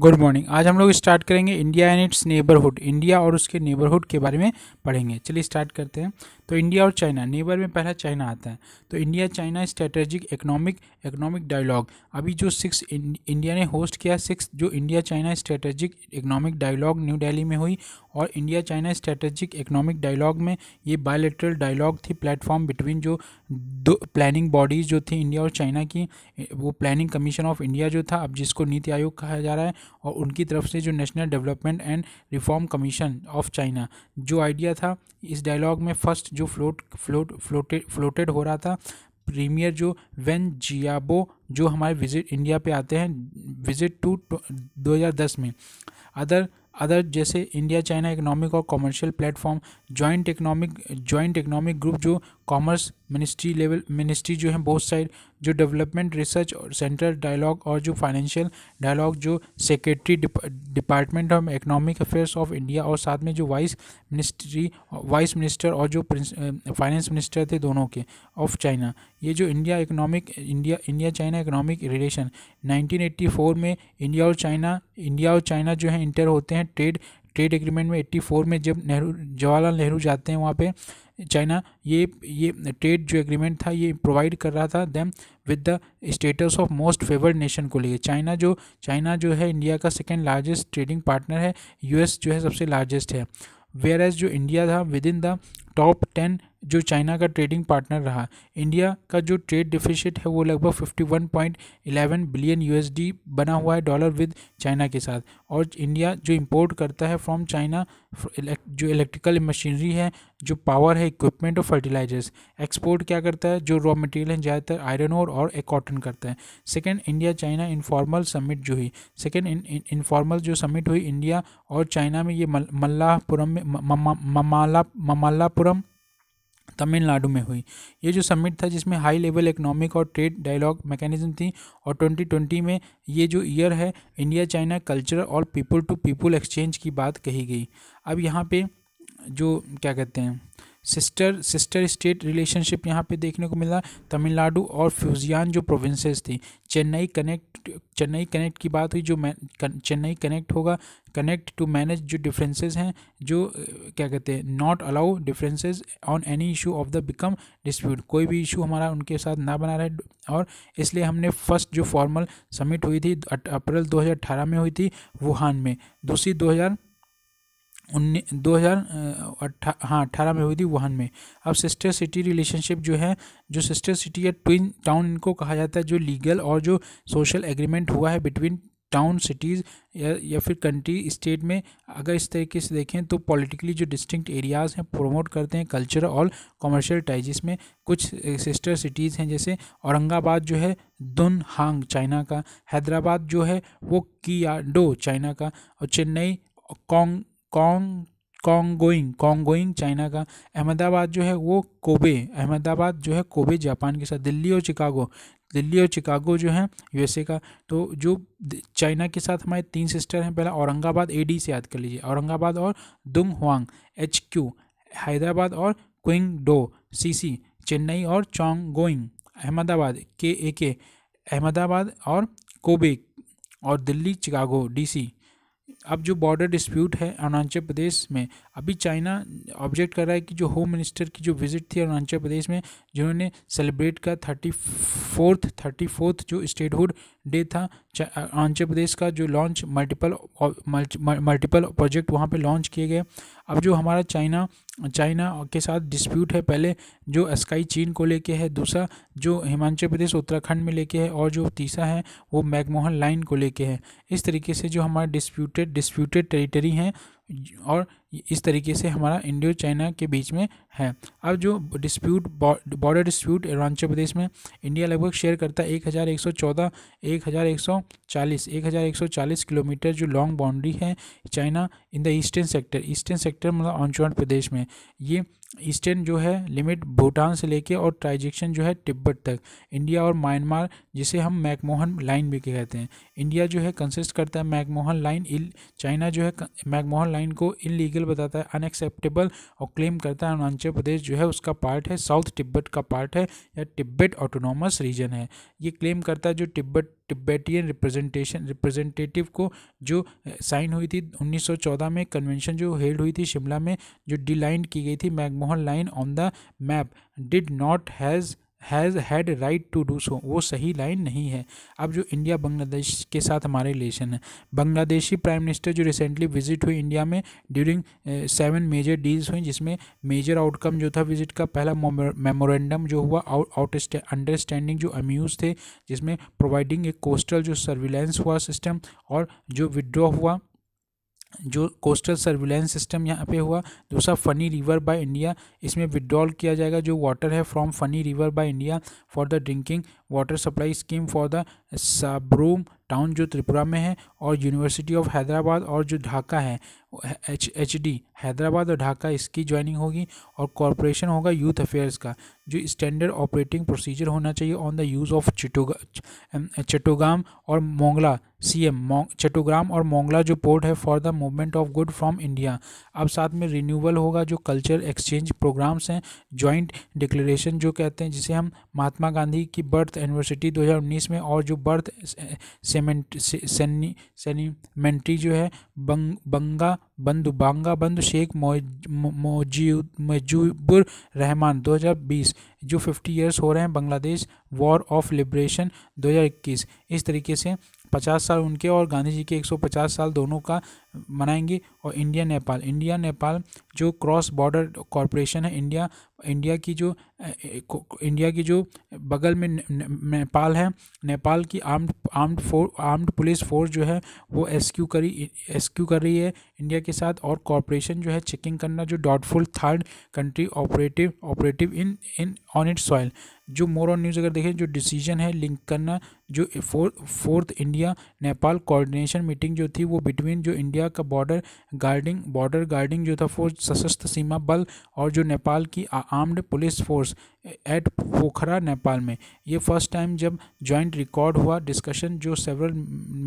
good morning आज हम लोग स्टार्ट करेंगे India and its neighbourhood India और उसके नेबरहुड के बारे में पढ़ेंगे चलिए स्टार्ट करते हैं तो इंडिया और चाइना नेबर में पहला चाइना आता है तो India China strategic economic economic dialogue अभी जो सिक्स इंडिया ने होस्ट किया सिक्स जो India China strategic economic dialogue New Delhi में हुई और India China strategic economic dialogue में ये बायोलेट्रल डायलॉग थी प्लेटफॉर्म बिटवीन जो दो प्लानिंग बॉडीज़ जो थी इंडिया और चाइना की वो प्लानिंग कमीशन ऑफ इंडिया जो था अब जिसको नीति आयोग कहा जा रहा है और उनकी तरफ से जो national development and reform commission of China जो आइडिया था इस डायलॉग में फर्स्ट जो फ्लोट फ्लोट फ्लोटेड फ्लोटेड हो रहा था प्रीमियर जो वेन जियाबो जो हमारे विजिट इंडिया पे आते हैं विजिट टू दस में अदर अदर जैसे इंडिया चाइना इकोनॉमिक और commercial platform joint economic joint economic group जो कॉमर्स मिनिस्ट्री लेवल मिनिस्ट्री जो है बहुत साइड जो डेवलपमेंट रिसर्च और सेंट्रल डायलॉग और जो फाइनेंशियल डायलॉग जो secretary department of economic affairs of India और साथ में जो वाइस मिनिस्ट्री वाइस मिनिस्टर और जो फाइनेंस मिनिस्टर थे दोनों के ऑफ चाइना ये जो India economic India India China economic relation nineteen में इंडिया और चाइना इंडिया और चाइना जो है इंटर होते हैं ट्रेड ट्रेड एग्रीमेंट में 84 में जब नेहरू जवाहरलाल नेहरू जाते हैं वहाँ पे चाइना ये ये ट्रेड जो एग्रीमेंट था ये प्रोवाइड कर रहा था them with the status of most favoured nation को लेकर चाइना जो चाइना जो है इंडिया का सेकेंड लार्जेस्ट ट्रेडिंग पार्टनर है यूएस जो है सबसे लार्जेस्ट है वेयर एज जो इंडिया था within the top ten जो चाइना का ट्रेडिंग पार्टनर रहा इंडिया का जो ट्रेड डिफिशिट है वो लगभग 51.11 बिलियन यूएसडी बना हुआ है डॉलर विद चाइना के साथ और इंडिया जो इंपोर्ट करता है फ्रॉम चाइना जो इलेक्ट्रिकल मशीनरी है जो पावर है इक्विपमेंट और फर्टिलाइजर्स एक्सपोर्ट क्या करता है जो रॉ मटेरियल है ज़्यादातर आयरन और और कॉटन करता है second India China informal summit जो हुई सेकेंड इनफॉर्मल जो समिट हुई इंडिया और चाइना में ये मल्लापुरम में ममाला ममालापुरम तमिलनाडु में हुई ये जो समिट था जिसमें हाई लेवल इकोनॉमिक और ट्रेड डायलॉग मैकेनिज्म थी और 2020 में ये जो ईयर है इंडिया चाइना कल्चर और पीपल टू पीपल एक्सचेंज की बात कही गई अब यहाँ पे जो क्या कहते हैं सिस्टर सिस्टर स्टेट रिलेशनशिप यहाँ पे देखने को मिला तमिलनाडु और फ्यूजियान जो प्रोविंसेस थी चेन्नई कनेक्ट चेन्नई कनेक्ट की बात हुई जो चेन्नई कनेक्ट होगा कनेक्ट टू मैनेज जो डिफरेंसेस हैं जो क्या कहते हैं not allow differences on any issue of the become dispute कोई भी इशू हमारा उनके साथ ना बना रहे और इसलिए हमने फर्स्ट जो फॉर्मल समिट हुई थी अप्रैल दो में हुई थी वुहान में दूसरी दो उन्नीस दो हज़ार अट्ठा हाँ अट्ठारह में हुई थी वुहान में अब सिस्टर सिटी रिलेशनशिप जो है जो सिस्टर सिटी या ट्विन टाउन इनको कहा जाता है जो लीगल और जो सोशल एग्रीमेंट हुआ है बिटवीन टाउन सिटीज़ या या फिर कंट्री स्टेट में अगर इस तरीके से देखें तो पॉलिटिकली जो डिस्टिंक्ट एरियाज़ हैं प्रोमोट करते हैं कल्चर और कॉमर्शियल टाइजिस में कुछ सिस्टर सिटीज़ हैं जैसे औरंगाबाद जो है दुन हांग चाइना का हैदराबाद जो है वो किया डो चाइना का और Chennai Chong Chong Chongqing Chongqing China का अहमदाबाद जो है वो कोबे अहमदाबाद जो है कोबे जापान के साथ दिल्ली और शिकागो दिल्ली और शिकागो जो है यूएसए का तो जो चाइना के साथ हमारे तीन सिस्टर हैं पहला औरंगाबाद एडी से याद कर लीजिए औरंगाबाद और Dunhuang H Q Hyderabad और Qingdao C C Chennai और चोंगोइंग अहमदाबाद के ए के अहमदाबाद और कोबे और दिल्ली शिकागो सी अब जो बॉर्डर डिस्प्यूट है अरुणाचल प्रदेश में अभी चाइना ऑब्जेक्ट कर रहा है कि जो होम मिनिस्टर की जो विजिट थी अरुणाचल प्रदेश में जिन्होंने सेलिब्रेट का थर्टी फोर्थ थर्टी फोर्थ जो स्टेटहुड डे था अरुणाचल प्रदेश का जो लॉन्च मल्टीपल मल्टीपल प्रोजेक्ट वहाँ पे लॉन्च किए गए अब जो हमारा चाइना चाइना के साथ डिस्प्यूट है पहले जो स्काई चीन को लेके है दूसरा जो हिमाचल प्रदेश उत्तराखंड में लेके है और जो तीसरा है वो मैकमोहन लाइन को लेके है इस तरीके से जो हमारे डिस्प्यूटेड डिस्प्यूटेड टेरिटरी हैं और इस तरीके से हमारा इंडियो चाइना के बीच में है अब जो dispute border dispute Arunachal Pradesh में इंडिया लगभग शेयर करता है एक हज़ार एक सौ चौदह एक हज़ार एक सौ चालीस एक हज़ार एक सौ चालीस किलोमीटर जो लॉन्ग बाउंड्री है China in the eastern sector eastern sector मतलब अरुणाचल प्रदेश में ये ईस्टर्न जो है लिमिट भूटान से लेके और ट्राइजेक्शन जो है तिब्बत तक इंडिया और म्यांमार जिसे हम मैकमोहन लाइन भी कहते हैं इंडिया जो है कंसिस्ट करता है मैकमोहन लाइन इल चाइना जो है मैकमोहन लाइन को इलीगल बताता है अनएक्सेप्टेबल और क्लेम करता है अरुणाचल प्रदेश जो है उसका पार्ट है साउथ तिब्बत का पार्ट है या तिब्बत ऑटोनोमस रीजन है ये क्लेम करता है जो तिब्बत टिब्बेटियन रिप्रेजेंटेशन रिप्रेजेंटेटिव को जो साइन हुई थी 1914 में कन्वेंशन जो हेल्ड हुई थी शिमला में जो डिलाइन की गई थी McMahon line on the map did not has has had right to do so वो सही लाइन नहीं है अब जो इंडिया बांग्लादेश के साथ हमारे रिलेशन है बांग्लादेशी प्राइम मिनिस्टर जो रिसेंटली विजिट हुई इंडिया में ड्यूरिंग सेवन मेजर डील्स हुई जिसमें मेजर आउटकम जो था विजिट का पहला मेमोरेंडम जो हुआ आउट अंडरस्टैंडिंग जो अम्यूज़ थे जिसमें प्रोवाइडिंग ए कोस्टल जो सर्विलेंस हुआ सिस्टम और जो विड्रॉ हुआ जो कोस्टल सर्विलेंस सिस्टम यहाँ पे हुआ दूसरा फ़नी रिवर बाय इंडिया इसमें विड्रॉल किया जाएगा जो वाटर है from Feni river by India for the drinking water supply scheme for the Sabroom town जो त्रिपुरा में है और यूनिवर्सिटी ऑफ हैदराबाद और जो ढाका है एच एच डी हैदराबाद और ढाका इसकी ज्वाइनिंग होगी और कॉरपोरेशन होगा यूथ अफेयर्स का जो स्टैंडर्ड ऑपरेटिंग प्रोसीजर होना चाहिए on the use of Chatto Chattogram और मोंगला सी एम चटोग्राम और मोंगला जो पोर्ट है for the movement of good from India अब साथ में रिन्यूअल होगा जो कल्चर एक्सचेंज प्रोग्राम्स हैं जॉइंट डिक्लेरेशन जो कहते हैं जिसे हम महात्मा गांधी की बर्थ एनिवर्सिटी 2019 में और जो बर्थ सेमेंट सेनी सेनीमेंट्री जो है बंग बंगा बंधु बांगा बंधु शेख मुजीबुर रहमान 2020 जो 50 इयर्स हो रहे हैं बांग्लादेश वॉर ऑफ लिबरेशन 2021 इस तरीके से 50 साल उनके और गांधी जी के 150 साल दोनों का मनाएंगे और इंडिया नेपाल इंडिया नेपाल जो क्रॉस बॉर्डर कॉरपोरेशन है इंडिया इंडिया की जो इंडिया की जो बगल में नेपाल है नेपाल की armed armed for armed police force जो है वो एसक्यू करी एसक्यू कर रही है इंडिया के साथ और कॉरपोरेशन जो है चेकिंग करना जो doubtful third country operative operative in in on it soil जो मोर ऑन न्यूज़ अगर देखें जो डिसीजन है लिंक करना जो fourth India Nepal coordination meeting जो थी वो बिटवीन जो इंडिया का बॉर्डर गार्डिंग बॉर्डर गार्डिंग जो था फोर्थ सशस्त्र सीमा बल और जो नेपाल की आ, armed police force at Pokhara Nepal में ये फर्स्ट टाइम जब जॉइंट रिकॉर्ड हुआ डिस्कशन जो several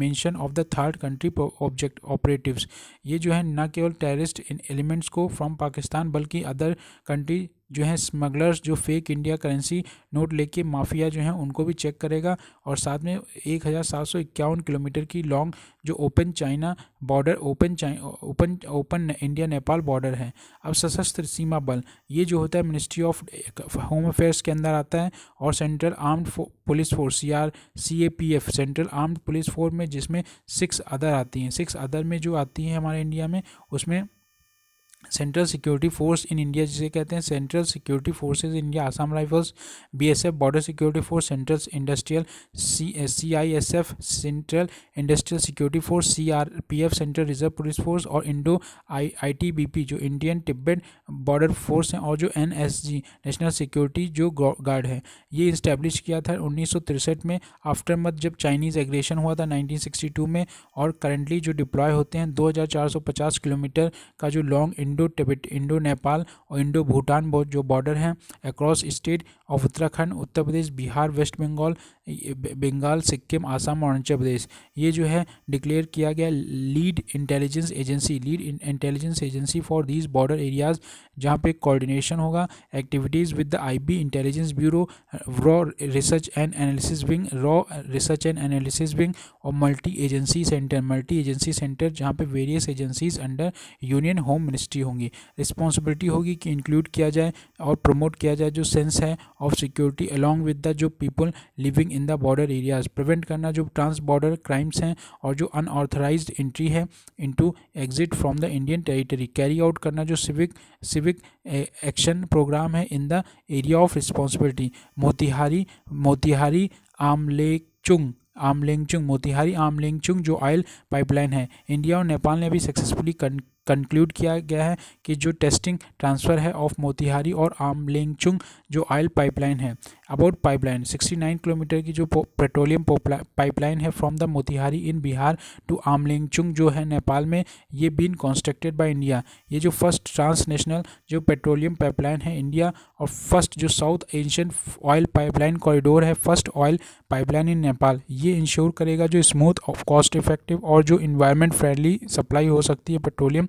mention of the third country object operatives ये जो है ना केवल टेररिस्ट एलिमेंट्स को फ्रॉम पाकिस्तान बल्कि अदर कंट्री जो है स्मगलर्स जो फेक इंडिया करेंसी नोट लेके माफिया जो है उनको भी चेक करेगा और साथ में एक हज़ार सात सौ इक्यावन किलोमीटर की लॉन्ग जो open China border open open open India Nepal border है अब सशस्त्र सीमा बल ये जो होता है मिनिस्ट्री ऑफ होम अफेयर्स के अंदर आता है और central armed police force C R C A P F central armed police force में जिसमें सिक्स अदर आती हैं सिक्स अदर में जो आती हैं हमारे इंडिया में उसमें central security force in India जिसे कहते हैं central security forces India Assam rifles BSF border security force central industrial C CISF central industrial security force CRPF central reserve police force और इंडो आई आईटीबीपी जो Indian Tibet border force हैं और जो N national security जो guard है ये establish किया था उन्नीस में आफ्टर मत जब चाइनीज़ एग्रेशन हुआ था नाइनटीन में और करेंटली जो डिप्लॉय होते हैं दो किलोमीटर का जो लॉन्ग इंडो टिबिट इंडो नेपाल और इंडो भूटान जो बॉर्डर हैं across state of Uttarakhand Uttar Pradesh Bihar waste Bengal Bengal Sikkim Assam और अरुणाचल प्रदेश ये जो है डिक्लेयर किया गया lead intelligence agency lead intelligence agency for these border areas जहाँ पे कोऑर्डिनेशन होगा activities with the IB intelligence bureau raw research and analysis wing raw research and analysis wing और multi agency centre multi agency centre जहाँ पे various agencies under union home ministry होंगी responsibility होगी कि include किया जाए और प्रमोट किया जाए जो सेंस है of security along with the जो people living in the border areas prevent करना जो ट्रांस बॉर्डर क्राइम्स हैं और जो अनऑथराइज एंट्री है into exit from the Indian territory carry out करना जो सिविक सिविक एक्शन प्रोग्राम है in the area of responsibility Motihari Motihari Amlekhganj Amlekhganj Motihari Amlekhganj जो ऑयल पाइपलाइन है इंडिया और नेपाल ने अभी सक्सेसफुली कंक्लूड किया गया है कि जो टेस्टिंग ट्रांसफ़र है ऑफ मोतिहारी और आमलेंगचुंग जो ऑयल पाइपलाइन है अबाउट पाइपलाइन 69 किलोमीटर की जो पेट्रोलियम पाइपलाइन है from the Motihari in Bihar to Amlekhganj जो है नेपाल में ये बीन कंस्ट्रक्टेड बाय इंडिया ये जो फर्स्ट ट्रांस नेशनल जो पेट्रोलियम पाइपलाइन है इंडिया और फर्स्ट जो south Asian oil pipeline corridor है first oil pipeline in Nepal ये इंश्योर करेगा जो स्मूथ कॉस्ट इफेक्टिव और जो इन्वायरमेंट फ्रेंडली सप्लाई हो सकती है petroleum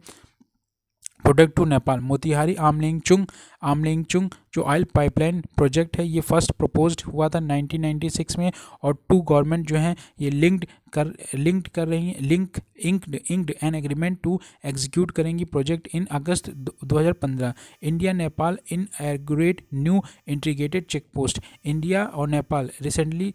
product to Nepal Motihari Amlekhganj Amlekhganj जो ऑयल पाइपलाइन प्रोजेक्ट है ये फर्स्ट प्रपोज्ड हुआ था 1996 में और टू गवर्नमेंट जो हैं ये लिंक्ड कर लिंक्ड कर रही हैं link inked inked an agreement to execute करेंगी project in August 2015 India Nepal inaugurate new integrated check post India और नेपाल रिसेंटली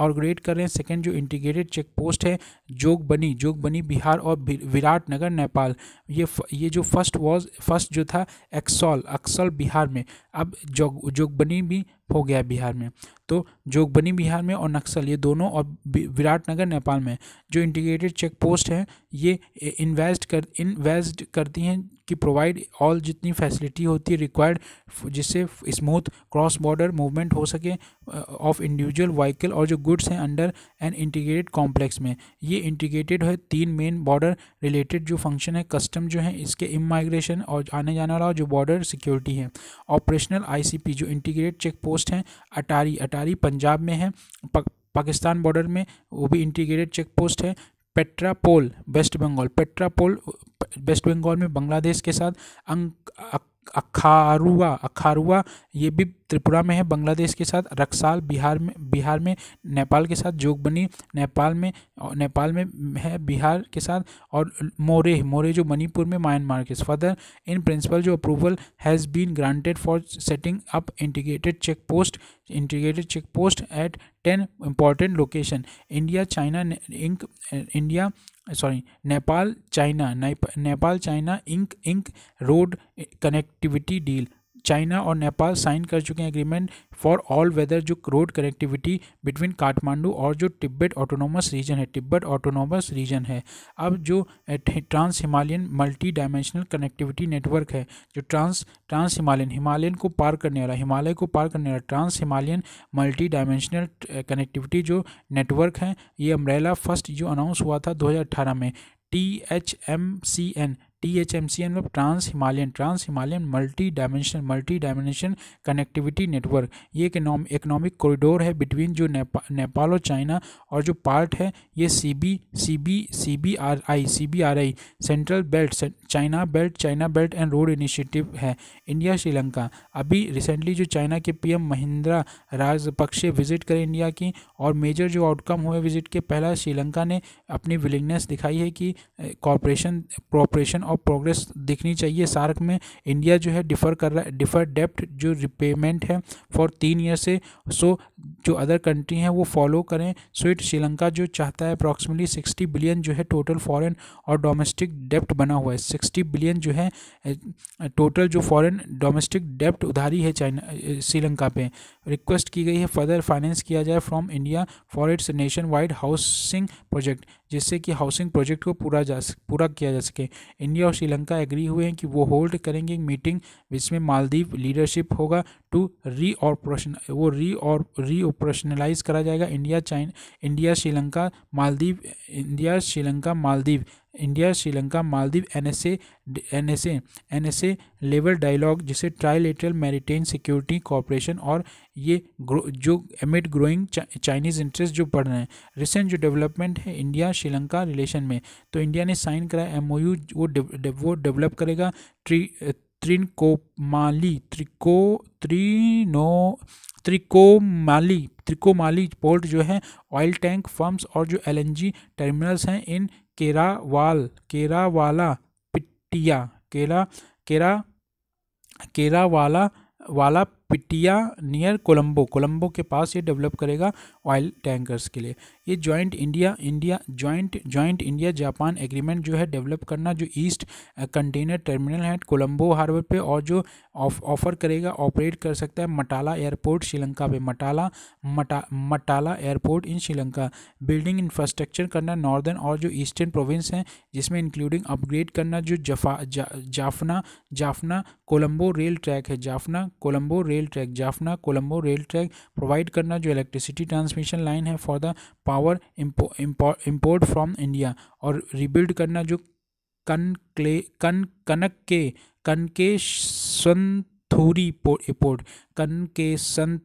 ऑर्ग्रेट कर रहे हैं सेकेंड जो इंटीग्रेटेड चेक पोस्ट है जोग बनी जोग बनी बिहार और विराट नगर नेपाल ये ये जो फर्स्ट वॉज फर्स्ट जो था एक्सॉल अक्सॉल बिहार में अब जोग जोगबनी भी हो गया बिहार में तो जोगबनी बिहार में और नक्सल ये दोनों और विराट नगर नेपाल में जो इंटीग्रेटेड चेक पोस्ट हैं ये इन्वेस्ट कर इन्वेस्ट करती हैं कि प्रोवाइड ऑल जितनी फैसिलिटी होती है रिक्वायर्ड जिससे स्मूथ क्रॉस बॉर्डर मूवमेंट हो सके ऑफ इंडिविजुअल व्हीकल और जो गुड्स हैं अंडर एन इंटीग्रेटेड कॉम्प्लेक्स में ये इंटीग्रेटेड है तीन मेन बॉर्डर रिलेटेड जो फंक्शन है कस्टम जो है इसके इमाइग्रेशन और आने जाने वाला जो बॉर्डर सिक्योरिटी है ऑपरेशनल आई जो इंटीग्रेटेड चेक पोस्ट हैं अटारी कटारी पंजाब में है पा, पाकिस्तान बॉर्डर में वो भी इंटीग्रेटेड चेक पोस्ट है Petrapole west Bengal Petrapole west Bengal में बांग्लादेश के साथ अंक अखारुआ अखारुआ ये भी त्रिपुरा में है बांग्लादेश के साथ रक्साल बिहार में बिहार में नेपाल के साथ जोगबनी नेपाल में नेपाल में है बिहार के साथ और मोरे मोरे जो मणिपुर में म्यांमार के फर्दर इन प्रिंसिपल जो approval has been granted for setting up integrated check post integrated check post at ten important location India China इंक India sorry Nepal China Nepal China इंक इंक रोड कनेक्टिविटी डील चाइना और Nepal sign कर चुके हैं agreement for all weather जो road connectivity between Kathmandu और जो तिब्बत ऑटोनोमस रीजन है टिब्बत ऑटोनोमस रीजन है अब जो trans Himalayan multi dimensional connectivity network है जो ट्रांस ट्रांस हिमालयन हिमालयन को पार करने वाला हिमालय को पार करने वाला trans Himalayan multi dimensional connectivity जो नेटवर्क है ये अमरेला फर्स्ट जो अनाउंस हुआ था दो में T H M C N T H M C N मतलब trans Himalayan trans Himalayan multi dimension multi dimension connectivity network ये एक इकोनॉमिक कॉरिडोर है बिटवीन जो नेपा, नेपाल और चाइना और जो पार्ट है ये C B C B C B R I C B R I central belt China belt China belt and road initiative है इंडिया श्रीलंका अभी रिसेंटली जो चाइना के एम महिंद्रा राजपक्षे विजिट करें इंडिया की और मेजर जो आउटकम हुए विजिट के पहला श्रीलंका ने अपनी विलिंगनेस दिखाई है कि cooperation eh, cooperation of progress दिखनी चाहिए सार्क में इंडिया जो है डिफ़र कर रहा है डिफ़र डेप्ट जो रिपेमेंट है फॉर तीन ईयर से सो जो अदर कंट्री हैं वो फॉलो करें सो इट श्रीलंका जो चाहता है अप्रॉक्सीमेटली सिक्सटी बिलियन जो है टोटल फॉरन और डोमेस्टिक डेप्ट बना हुआ है सिक्सटी बिलियन जो है टोटल जो फॉरन डोमेस्टिक डेप्ट उधारी है चाइना श्रीलंका पे रिक्वेस्ट की गई है फर्दर फाइनेंस किया जाए from India for its nation wide housing project जिससे कि हाउसिंग प्रोजेक्ट को पूरा जा पूरा किया जा सके इन इंडिया और श्रीलंका एग्री हुए हैं कि वो होल्ड करेंगे मीटिंग जिसमें मालदीव लीडरशिप होगा टू री ऑपरेशन वो री और री ऑपरेशनलाइज करा जाएगा India China India Sri Lanka Maldives India Sri Lanka Maldives India Sri Lanka Maldives NSA NSA NSA level dialogue जिसे ट्राइलेटरल मेरीटेन सिक्योरिटी कॉपरेशन और ये जो एमिट ग्रोइंग चाइनीज़ इंटरेस्ट जो पढ़ रहे हैं रिसेंट जो डेवलपमेंट है इंडिया श्रीलंका रिलेशन में तो इंडिया ने साइन कराया एम वो वो डेवलप करेगा ट्री माली त्रिको त्रिनो त्रिकोमाली त्रिकोमाली पोर्ट जो है ऑयल टैंक फर्म्स और जो एलएनजी टर्मिनल्स हैं इन केरावाल केरावाला पिटिया केरा केरा केरावाला वाला पिटिया नियर कोलंबो कोलंबो के पास ये डेवलप करेगा ऑयल टैंकर्स के लिए ये joint India India joint joint India Japan agreement जो है डेवलप करना जो ईस्ट कंटेनर टर्मिनल है कोलंबो हार्बर पे और जो ऑफर करेगा ऑपरेट कर सकता है मटाला एयरपोर्ट श्रीलंका पे Mattala Mattala Mattala airport in Sri Lanka building infrastructure करना नॉर्दर्न और जो ईस्टर्न प्रोविंस हैं जिसमें इंक्लूडिंग अपग्रेड करना जो जफा जा, जाफना जाफना कोलंबो रेल ट्रैक है Jaffna Colombo rail rail track Jaffna Colombo rail track provide करना जो इलेक्ट्रिसिटी ट्रांसमिशन लाइन है for the power import from India और रिबिल्ड करना जो कनक्ले कन कनक के थोरी पोर्ट कन कन के सन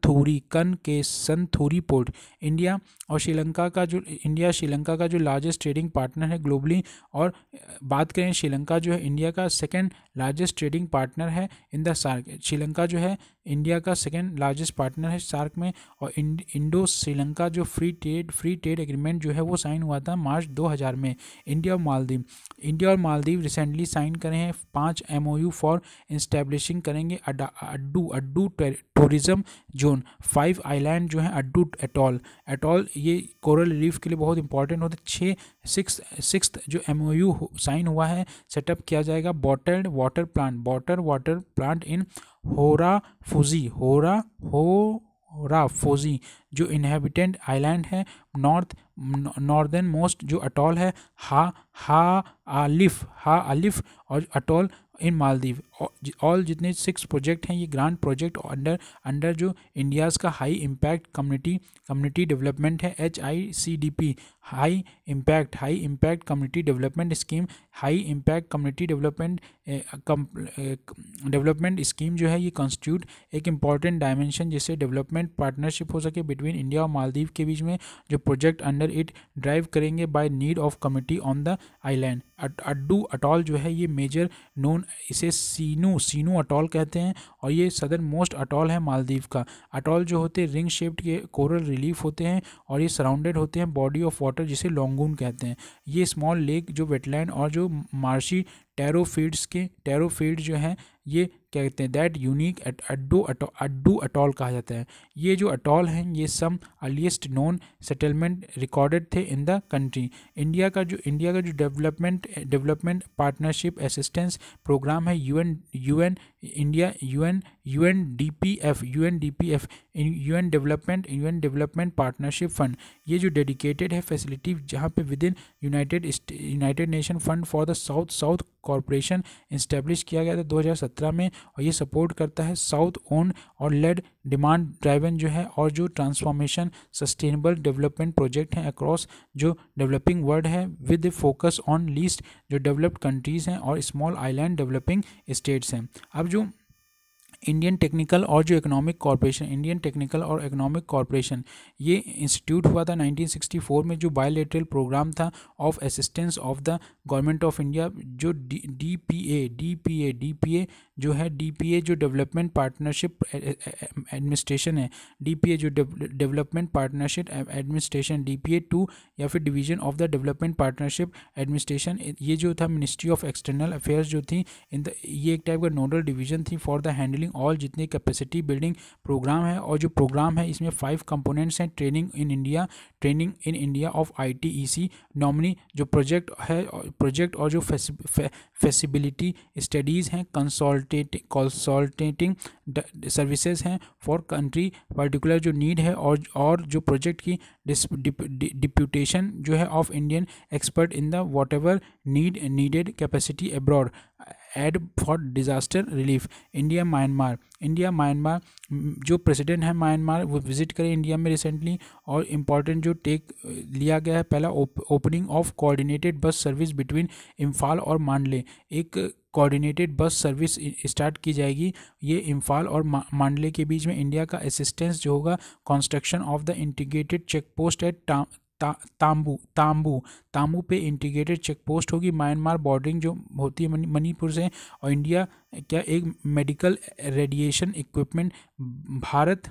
कनकेसनथोरी पोर्ट इंडिया और श्रीलंका का जो इंडिया श्रीलंका का जो लार्जेस्ट ट्रेडिंग पार्टनर है ग्लोबली और बात करें श्रीलंका जो है इंडिया का सेकेंड लार्जेस्ट ट्रेडिंग पार्टनर है इन द सार्क श्रीलंका जो है इंडिया का सेकेंड लार्जेस्ट पार्टनर है सार्क में और इंडो श्रीलंका जो free trade free trade agreement जो है वो साइन हुआ था मार्च दो में इंडिया और मालदीव इंडिया और मालदीव रिसेंटली साइन करें हैं पाँच एम फॉर इस्टेब्लिशिंग करेंगे Addu Addu tourism zone five island जो है अड्डू एटॉल एटॉल ये कोरल रीफ के लिए बहुत इंपॉर्टेंट होते छः सिक्स सिक्स जो एम साइन हुआ है सेटअप किया जाएगा bottled water plant bottle water plant in Hoarafushi होरा हो होरा फोजी जो इनहेबिटेंट आइलैंड है नॉर्थ नॉर्दर्न मोस्ट जो अटॉल है हा हा आलिफ हा अलिफ और अटॉल इन मालदीव ऑल जितने सिक्स प्रोजेक्ट हैं ये ग्रांड प्रोजेक्ट अंडर अंडर जो इंडियाज़ का high impact community community development है H I C D P high impact high impact community development scheme high impact community development development scheme जो है ये constitute एक important dimension जिससे development partnership हो सके बिटवीन इंडिया और मालदीव के बीच में जो प्रोजेक्ट अंडर इट ड्राइव करेंगे by need of community on the island Addu atoll जो है ये मेजर नोन इसे सीनू सीनू अटॉल कहते हैं और ये सदर मोस्ट अटॉल है मालदीव का अटॉल जो होते हैं रिंग शेप्ड के कोरल रिलीफ होते हैं और ये सराउंडेड होते हैं बॉडी ऑफ वाटर जिसे लॉन्गून कहते हैं ये स्मॉल लेक जो वेटलैंड और जो मार्शी टैरो के टैरो जो हैं ये क्या कहते हैं that unique at Addu Addu atoll कहा जाता है ये जो अटॉल हैं ये some earliest non settlement recorded थे इन द कंट्री इंडिया का जो इंडिया का जो development development partnership assistance programme है U N U N India U N U N D P F U N D P F U N development U N development partnership fund ये जो dedicated है facility जहाँ पे within United United nation fund for the south south corporation establish किया गया था 2017 में और ये सपोर्ट करता है साउथ ओन और लेड डिमांड ड्राइवन जो है और जो ट्रांसफॉर्मेशन सस्टेनेबल डेवलपमेंट प्रोजेक्ट हैं अक्रॉस जो डेवलपिंग वर्ल्ड है विद फोकस ऑन लीस्ट जो डेवलप्ड कंट्रीज़ हैं और स्मॉल आइलैंड डेवलपिंग स्टेट्स हैं अब जो इंडियन टेक्निकल और जो इकोनॉमिक कॉरपोरेशन इंडियन टेक्निकल और इकोनॉमिक कॉरपोरेशन ये इंस्टीट्यूट हुआ था 1964 में जो बायोलेटरल प्रोग्राम था of assistance of the government of India जो D P A D P A D P A जो है डी पी ए जो डेवलपमेंट पार्टनरशिप एडमिनिस्ट्रेशन है डी पी जो development partnership administration D P A two या फिर division of the development partnership administration ये जो था मिनिस्ट्री ऑफ एक्सटर्नल अफेयर्स जो थी इन द ये एक टाइप का नोडल डिवीजन थी for the handling building all जितने कैपेसिटी बिल्डिंग प्रोग्राम है और जो प्रोग्राम है इसमें फाइव कंपोनेंट्स हैं training in India training in India of I T C जो प्रोजेक्ट है प्रोजेक्ट और जो फेसिबिलिटी स्टडीज़ हैं कंसल्टेटिंग कंसल्टेटिंग सर्विसेज हैं फॉर कंट्री पर्टिकुलर जो नीड है और और जो प्रोजेक्ट की डिप्यूटेशन जो है of Indian expert in the whatever need needed capacity abroad aid for disaster relief India Myanmar India Myanmar जो प्रेसिडेंट है म्यांमार वो विजिट करें इंडिया में रिसेंटली और इम्पॉर्टेंट जो टेक लिया गया है पहला opening of coordinated bus service between Imphal और मांडले एक कोऑर्डिनेटेड बस सर्विस स्टार्ट की जाएगी ये इम्फाल और मांडले के बीच में इंडिया का असिस्टेंस जो होगा construction of the integrated check post at Tamu Tamu Tamu पे इंटीग्रेटेड चेक पोस्ट होगी म्यांमार बॉर्डरिंग जो होती है मणिपुर से और इंडिया क्या एक medical radiation equipment Bharat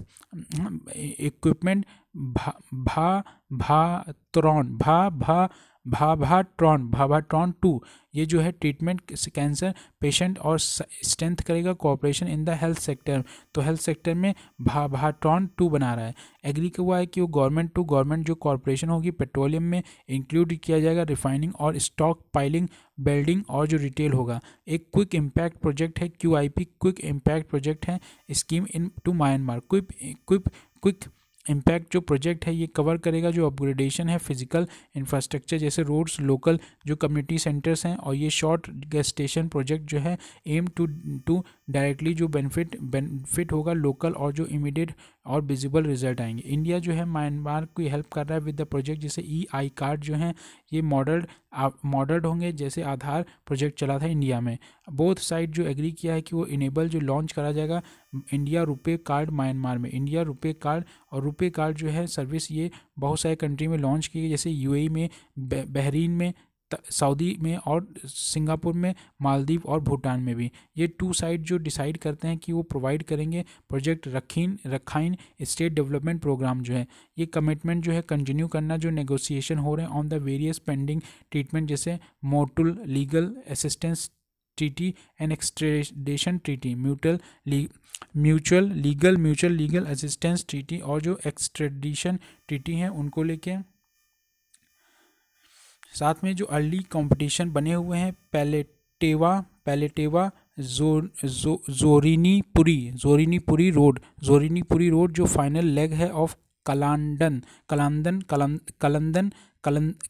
equipment भा भा भा भात्रौन भा भा भाभाट्रॉन भाभाट्रॉन टू ये जो है ट्रीटमेंट कैंसर पेशेंट और स्ट्रेंथ करेगा cooperation in the health sector तो हेल्थ सेक्टर में भाभाट्रॉन टू बना रहा है एग्री हुआ है कि वो गवर्नमेंट टू गवर्नमेंट जो कॉरपोरेशन होगी पेट्रोलियम में इंक्लूड किया जाएगा रिफाइनिंग और स्टॉक पाइलिंग बिल्डिंग और जो रिटेल होगा एक क्विक इम्पैक्ट प्रोजेक्ट है क्यू क्विक इम्पैक्ट प्रोजेक्ट है scheme in to Myanmar quick quick quick impact जो प्रोजेक्ट है ये कवर करेगा जो अपग्रेडेशन है फिजिकल इंफ्रास्ट्रक्चर जैसे रोड्स लोकल जो कम्युनिटी सेंटर्स हैं और ये शॉर्ट गैस स्टेशन प्रोजेक्ट जो है एम टू टू डायरेक्टली जो बेनिफिट बेनिफिट होगा लोकल और जो इमीडिएट और विजिबल रिजल्ट आएंगे इंडिया जो है म्यांमार की हेल्प कर रहा है विद द प्रोजेक्ट जैसे ई आई कार्ड जो है ये मॉडल मॉडल्ड होंगे जैसे आधार प्रोजेक्ट चला था इंडिया में बोथ साइड जो एग्री किया है कि वो इनेबल जो लॉन्च करा जाएगा इंडिया रुपए कार्ड म्यांमार में इंडिया रुपए कार्ड और रुपे कार्ड जो है सर्विस ये बहुत सारे कंट्री में लॉन्च की गई जैसे यूएई e में बहरीन में सऊदी में और सिंगापुर में मालदीव और भूटान में भी ये टू साइड जो डिसाइड करते हैं कि वो प्रोवाइड करेंगे project Rakhine Rakhine state development programme जो है ये कमिटमेंट जो है कंटिन्यू करना जो नेगोशिएशन हो रहे हैं on the various pending treatment जैसे mutual legal assistance treaty and extradition treaty mutual mutual legal mutual legal assistance treaty और जो एक्सट्रेडिशन ट्रीटी हैं उनको लेके साथ में जो अर्ली कंपटीशन बने हुए हैं पैलेटेवा पैलेटेवा जो, जो जोरीनीपुरी जोरीनीपुरी रोड जोरीनीपुरी रोड जो फाइनल लेग है of Kaladan Kaladan Kaladan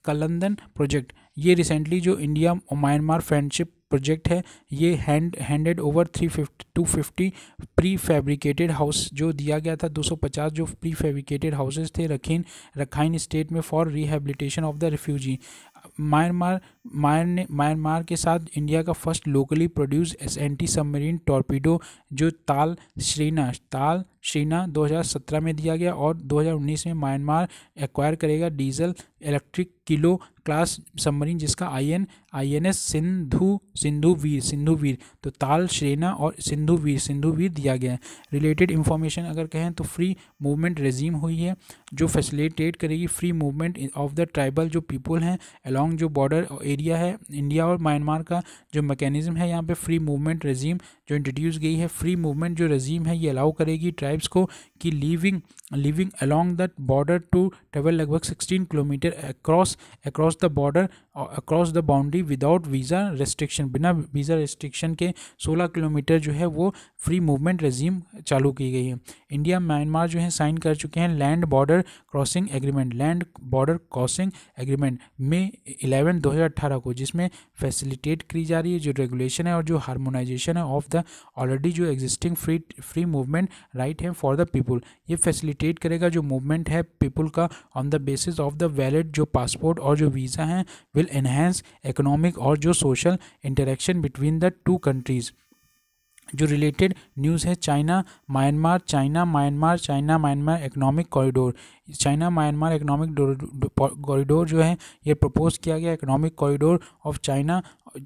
Kaladan project ये रिसेंटली जो इंडिया म्यांमार फ्रेंडशिप प्रोजेक्ट है ये hand handed over three fifty two fifty prefabricated house जो दिया गया था 250 जो प्री फैब्रिकेटेड हाउसेज थे रखीन रखाइन स्टेट में for rehabilitation of the refugee manchmal Myanmar के साथ इंडिया का first locally produce anti submarine torpedo जो ताल श्रीना ताल श्रीना 2017 में दिया गया और 2019 में म्यांमार एक्वायर करेगा diesel electric kilo class submarine जिसका I N I N S Sindhu Sindhuvir Sindhuvir तो ताल श्रेना और सिंधु वीर सिंधु वीर दिया गया है रिलेटेड इंफॉर्मेशन अगर कहें तो फ्री मूवमेंट रेजीम हुई है जो फैसिलिटेट करेगी free movement of the tribal जो पीपल हैं अलॉन्ग जो बॉर्डर एरिया है इंडिया और म्यांमार का जो मैकेनिज़्म है यहाँ पे फ्री मूवमेंट रजीम जो इंट्रोड्यूस गई है फ्री मूवमेंट जो रजीम है ये अलाउ करेगी ट्राइब्स को कि living living along that border to travel लगभग 16 kilometre across across the border across the boundary without visa restriction बिना वीज़ा रेस्ट्रिक्शन के 16 किलोमीटर जो है वो फ्री मूवमेंट रेजीम चालू की गई है इंडिया म्यांमार जो है साइन कर चुके हैं land border crossing agreement land border crossing agreement में इलेवन दो को जिसमें फैसिलिटेट की जा रही है जो रेगुलेशन है और जो हारमोनाइजेशन है ऑफ द ऑलरेडी जो existing free free movement right है फॉर द पीपल पीपुल ये फैसिलिटेट करेगा जो मूवमेंट है पीपुल का on the basis of the valid जो पासपोर्ट और जो वीज़ा हैं विल इन्हेंस इकोनॉमिक और जो social interaction between the two countries जो रिलेटेड न्यूज़ है China Myanmar China Myanmar China Myanmar economic corridor China Myanmar economic corridor जो है ये प्रपोज किया गया economic corridor of China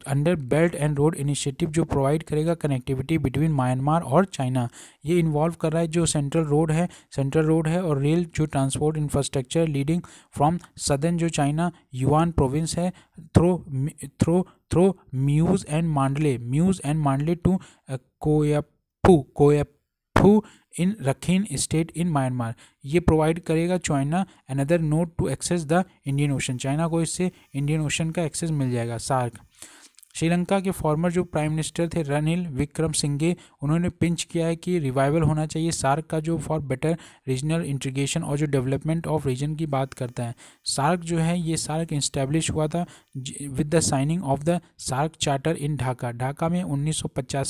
under belt and road initiative जो प्रोवाइड करेगा connectivity between Myanmar और चाइना ये इन्वॉल्व कर रहा है जो सेंट्रल रोड है सेंट्रल रोड है और रेल जो transport infrastructure leading from southern जो चाइना युआन प्रोविंस है through through through Muse and Mandalay Muse and Mandalay to Kyaukphyu Kyaukphyu to in Rakhine state in Myanmar ये provide करेगा China another note to access the Indian Ocean China को इससे Indian Ocean का access मिल जाएगा SAARC Sri Lanka के farmer जो prime minister थे रनिल विक्रम सिंघे उन्होंने पिंच किया है कि रिवाइवल होना चाहिए सार्क का जो फॉर बेटर रीजनल इंटीग्रेशन और जो डेवलपमेंट ऑफ रीजन की बात करता है सार्क जो है ये सार्क इस्टेब्लिश हुआ था with the signing of the SAARC charter in Dhaka Dhaka में उन्नीस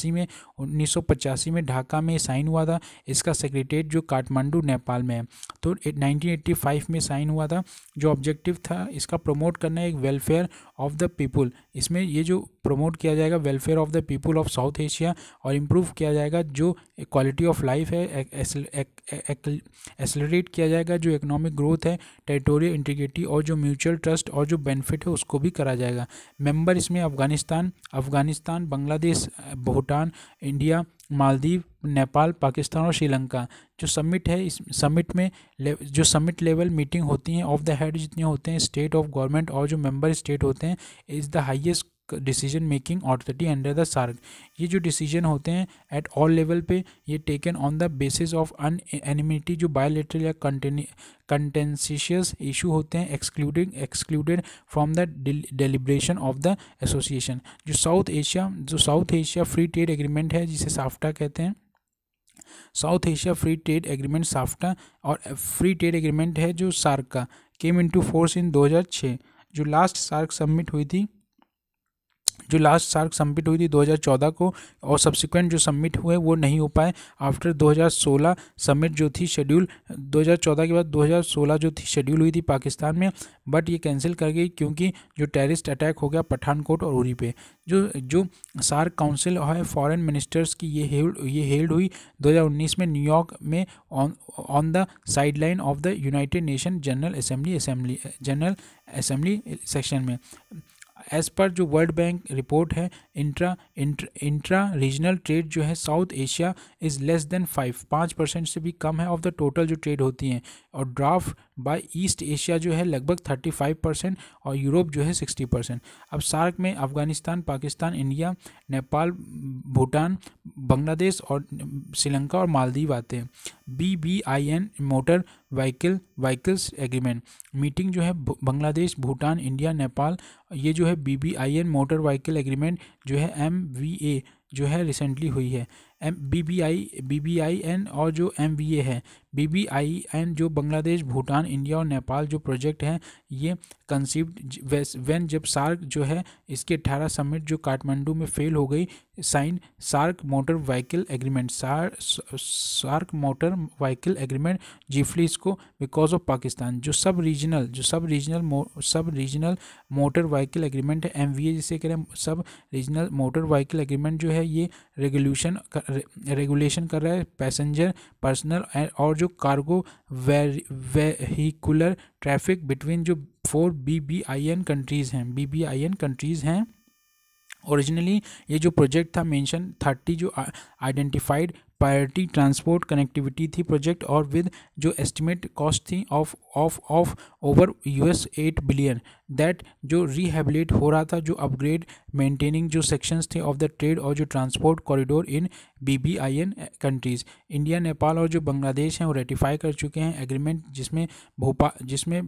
में उन्नीस में ढाका में साइन हुआ था इसका सेक्रेटेट जो काठमांडू नेपाल में है तो नाइनटीन में साइन हुआ था जो ऑब्जेक्टिव था इसका प्रमोट करना एक वेलफेयर ऑफ द पीपुल इसमें ये जो प्रमोट किया जाएगा welfare of the people of South Asia और इम्प्रूव किया जाएगा जो क्वालिटी ऑफ लाइफ है एक्सलरेट किया जाएगा जो इकोनॉमिक ग्रोथ है टेरिटोरियल इंटीग्रिटी और जो म्यूचुअल ट्रस्ट और जो बेनिफिट है उसको भी करा जाएगा मेंबर इसमें अफगानिस्तान अफगानिस्तान बांग्लादेश भूटान इंडिया मालदीव नेपाल पाकिस्तान और श्रीलंका जो समिट है इस समिट में जो समिट लेवल मीटिंग होती हैं ऑफ द हेड जितने होते हैं स्टेट ऑफ गवर्नमेंट और जो मेंबर स्टेट होते हैं is the highest decision making authority under the SAARC ये जो डिसीजन होते हैं एट ऑल लेवल पे ये taken on the basis of unanimity जो बायोलेटरल या कंटेंसीशियस इशू होते हैं excluding excluded from the deliberation of the association जो साउथ एशिया जो South Asia free trade agreement है जिसे साफ्टा कहते हैं South Asia free trade agreement SAFTA और फ्री ट्रेड एग्रीमेंट है जो सार्क का केम टू फोर्स इन छः जो लास्ट सार्क सबमिट हुई थी जो लास्ट सार्क सबमिट हुई थी 2014 को और सब्सिक्वेंट जो सबमिट हुए वो नहीं हो पाए आफ्टर 2016 सबमिट जो थी शेड्यूल 2014 के बाद 2016 जो थी शेड्यूल हुई थी पाकिस्तान में बट ये कैंसिल कर गई क्योंकि जो टेररिस्ट अटैक हो गया पठानकोट और उरी पे जो जो सार्क काउंसिल है फॉरेन मिनिस्टर्स की ये हेल्ड ये हेल्ड हुई 2019 में न्यूयॉर्क में on on the sideline of the United Nation General Assembly Assembly General Assembly section में एज़ पर जो वर्ल्ड बैंक रिपोर्ट है इंट्रा इंट्रा रीजनल ट्रेड जो है South Asia is less than five पाँच percent से भी कम है ऑफ द टोटल जो ट्रेड होती हैं और ड्राफ्ट बाय ईस्ट एशिया जो है लगभग 35 परसेंट और यूरोप जो है 60 परसेंट अब सार्क में अफगानिस्तान पाकिस्तान इंडिया नेपाल भूटान बांग्लादेश और श्रीलंका और मालदीव आते हैं B B I N motor vehicle vehicles agreement meeting जो है बांग्लादेश भूटान इंडिया नेपाल ये जो है B B I N motor vehicle agreement जो है एम वी ए जो है रिसेंटली हुई है um B B I B B I N और जो एम वी ए है बी बी आई एन जो बांग्लादेश भूटान इंडिया और नेपाल जो प्रोजेक्ट हैं ये कंसीव्ड वेन जब सार्क जो है इसके अठारह समिट जो काठमांडू में फेल हो गई sign SAARC motor vehicle agreement SAARC motor vehicle agreement जीफलीस इसको बिकॉज ऑफ पाकिस्तान जो सब रीजनल जो sub regional sub regional motor vehicle agreement है एम जिसे कह रहे हैं सब रीजनल मोटर व्हीकल एग्रीमेंट जो है ये रेगुलेशन रेगुलेशन कर रहा है पैसेंजर पर्सनल और जो कार्गो वेहीकुलर ट्रैफिक बिटवीन जो four B B I N countries हैं B B I N countries हैं ओरिजिनली ये जो प्रोजेक्ट था मेंशन थर्टी जो आइडेंटिफाइड प्रायोरिटी ट्रांसपोर्ट कनेक्टिविटी थी प्रोजेक्ट और विद जो एस्टिमेट कॉस्ट थी of of of over US eight billion that जो रिहेबिलेट हो रहा था जो अपग्रेड मेंटेनिंग जो सेक्शंस थे ऑफ द ट्रेड और जो transport corridor in बीबीआईएन countries India Nepal और जो बांग्लादेश हैं वो रेटिफाई कर चुके हैं एग्रीमेंट जिसमें भोपाल जिसमें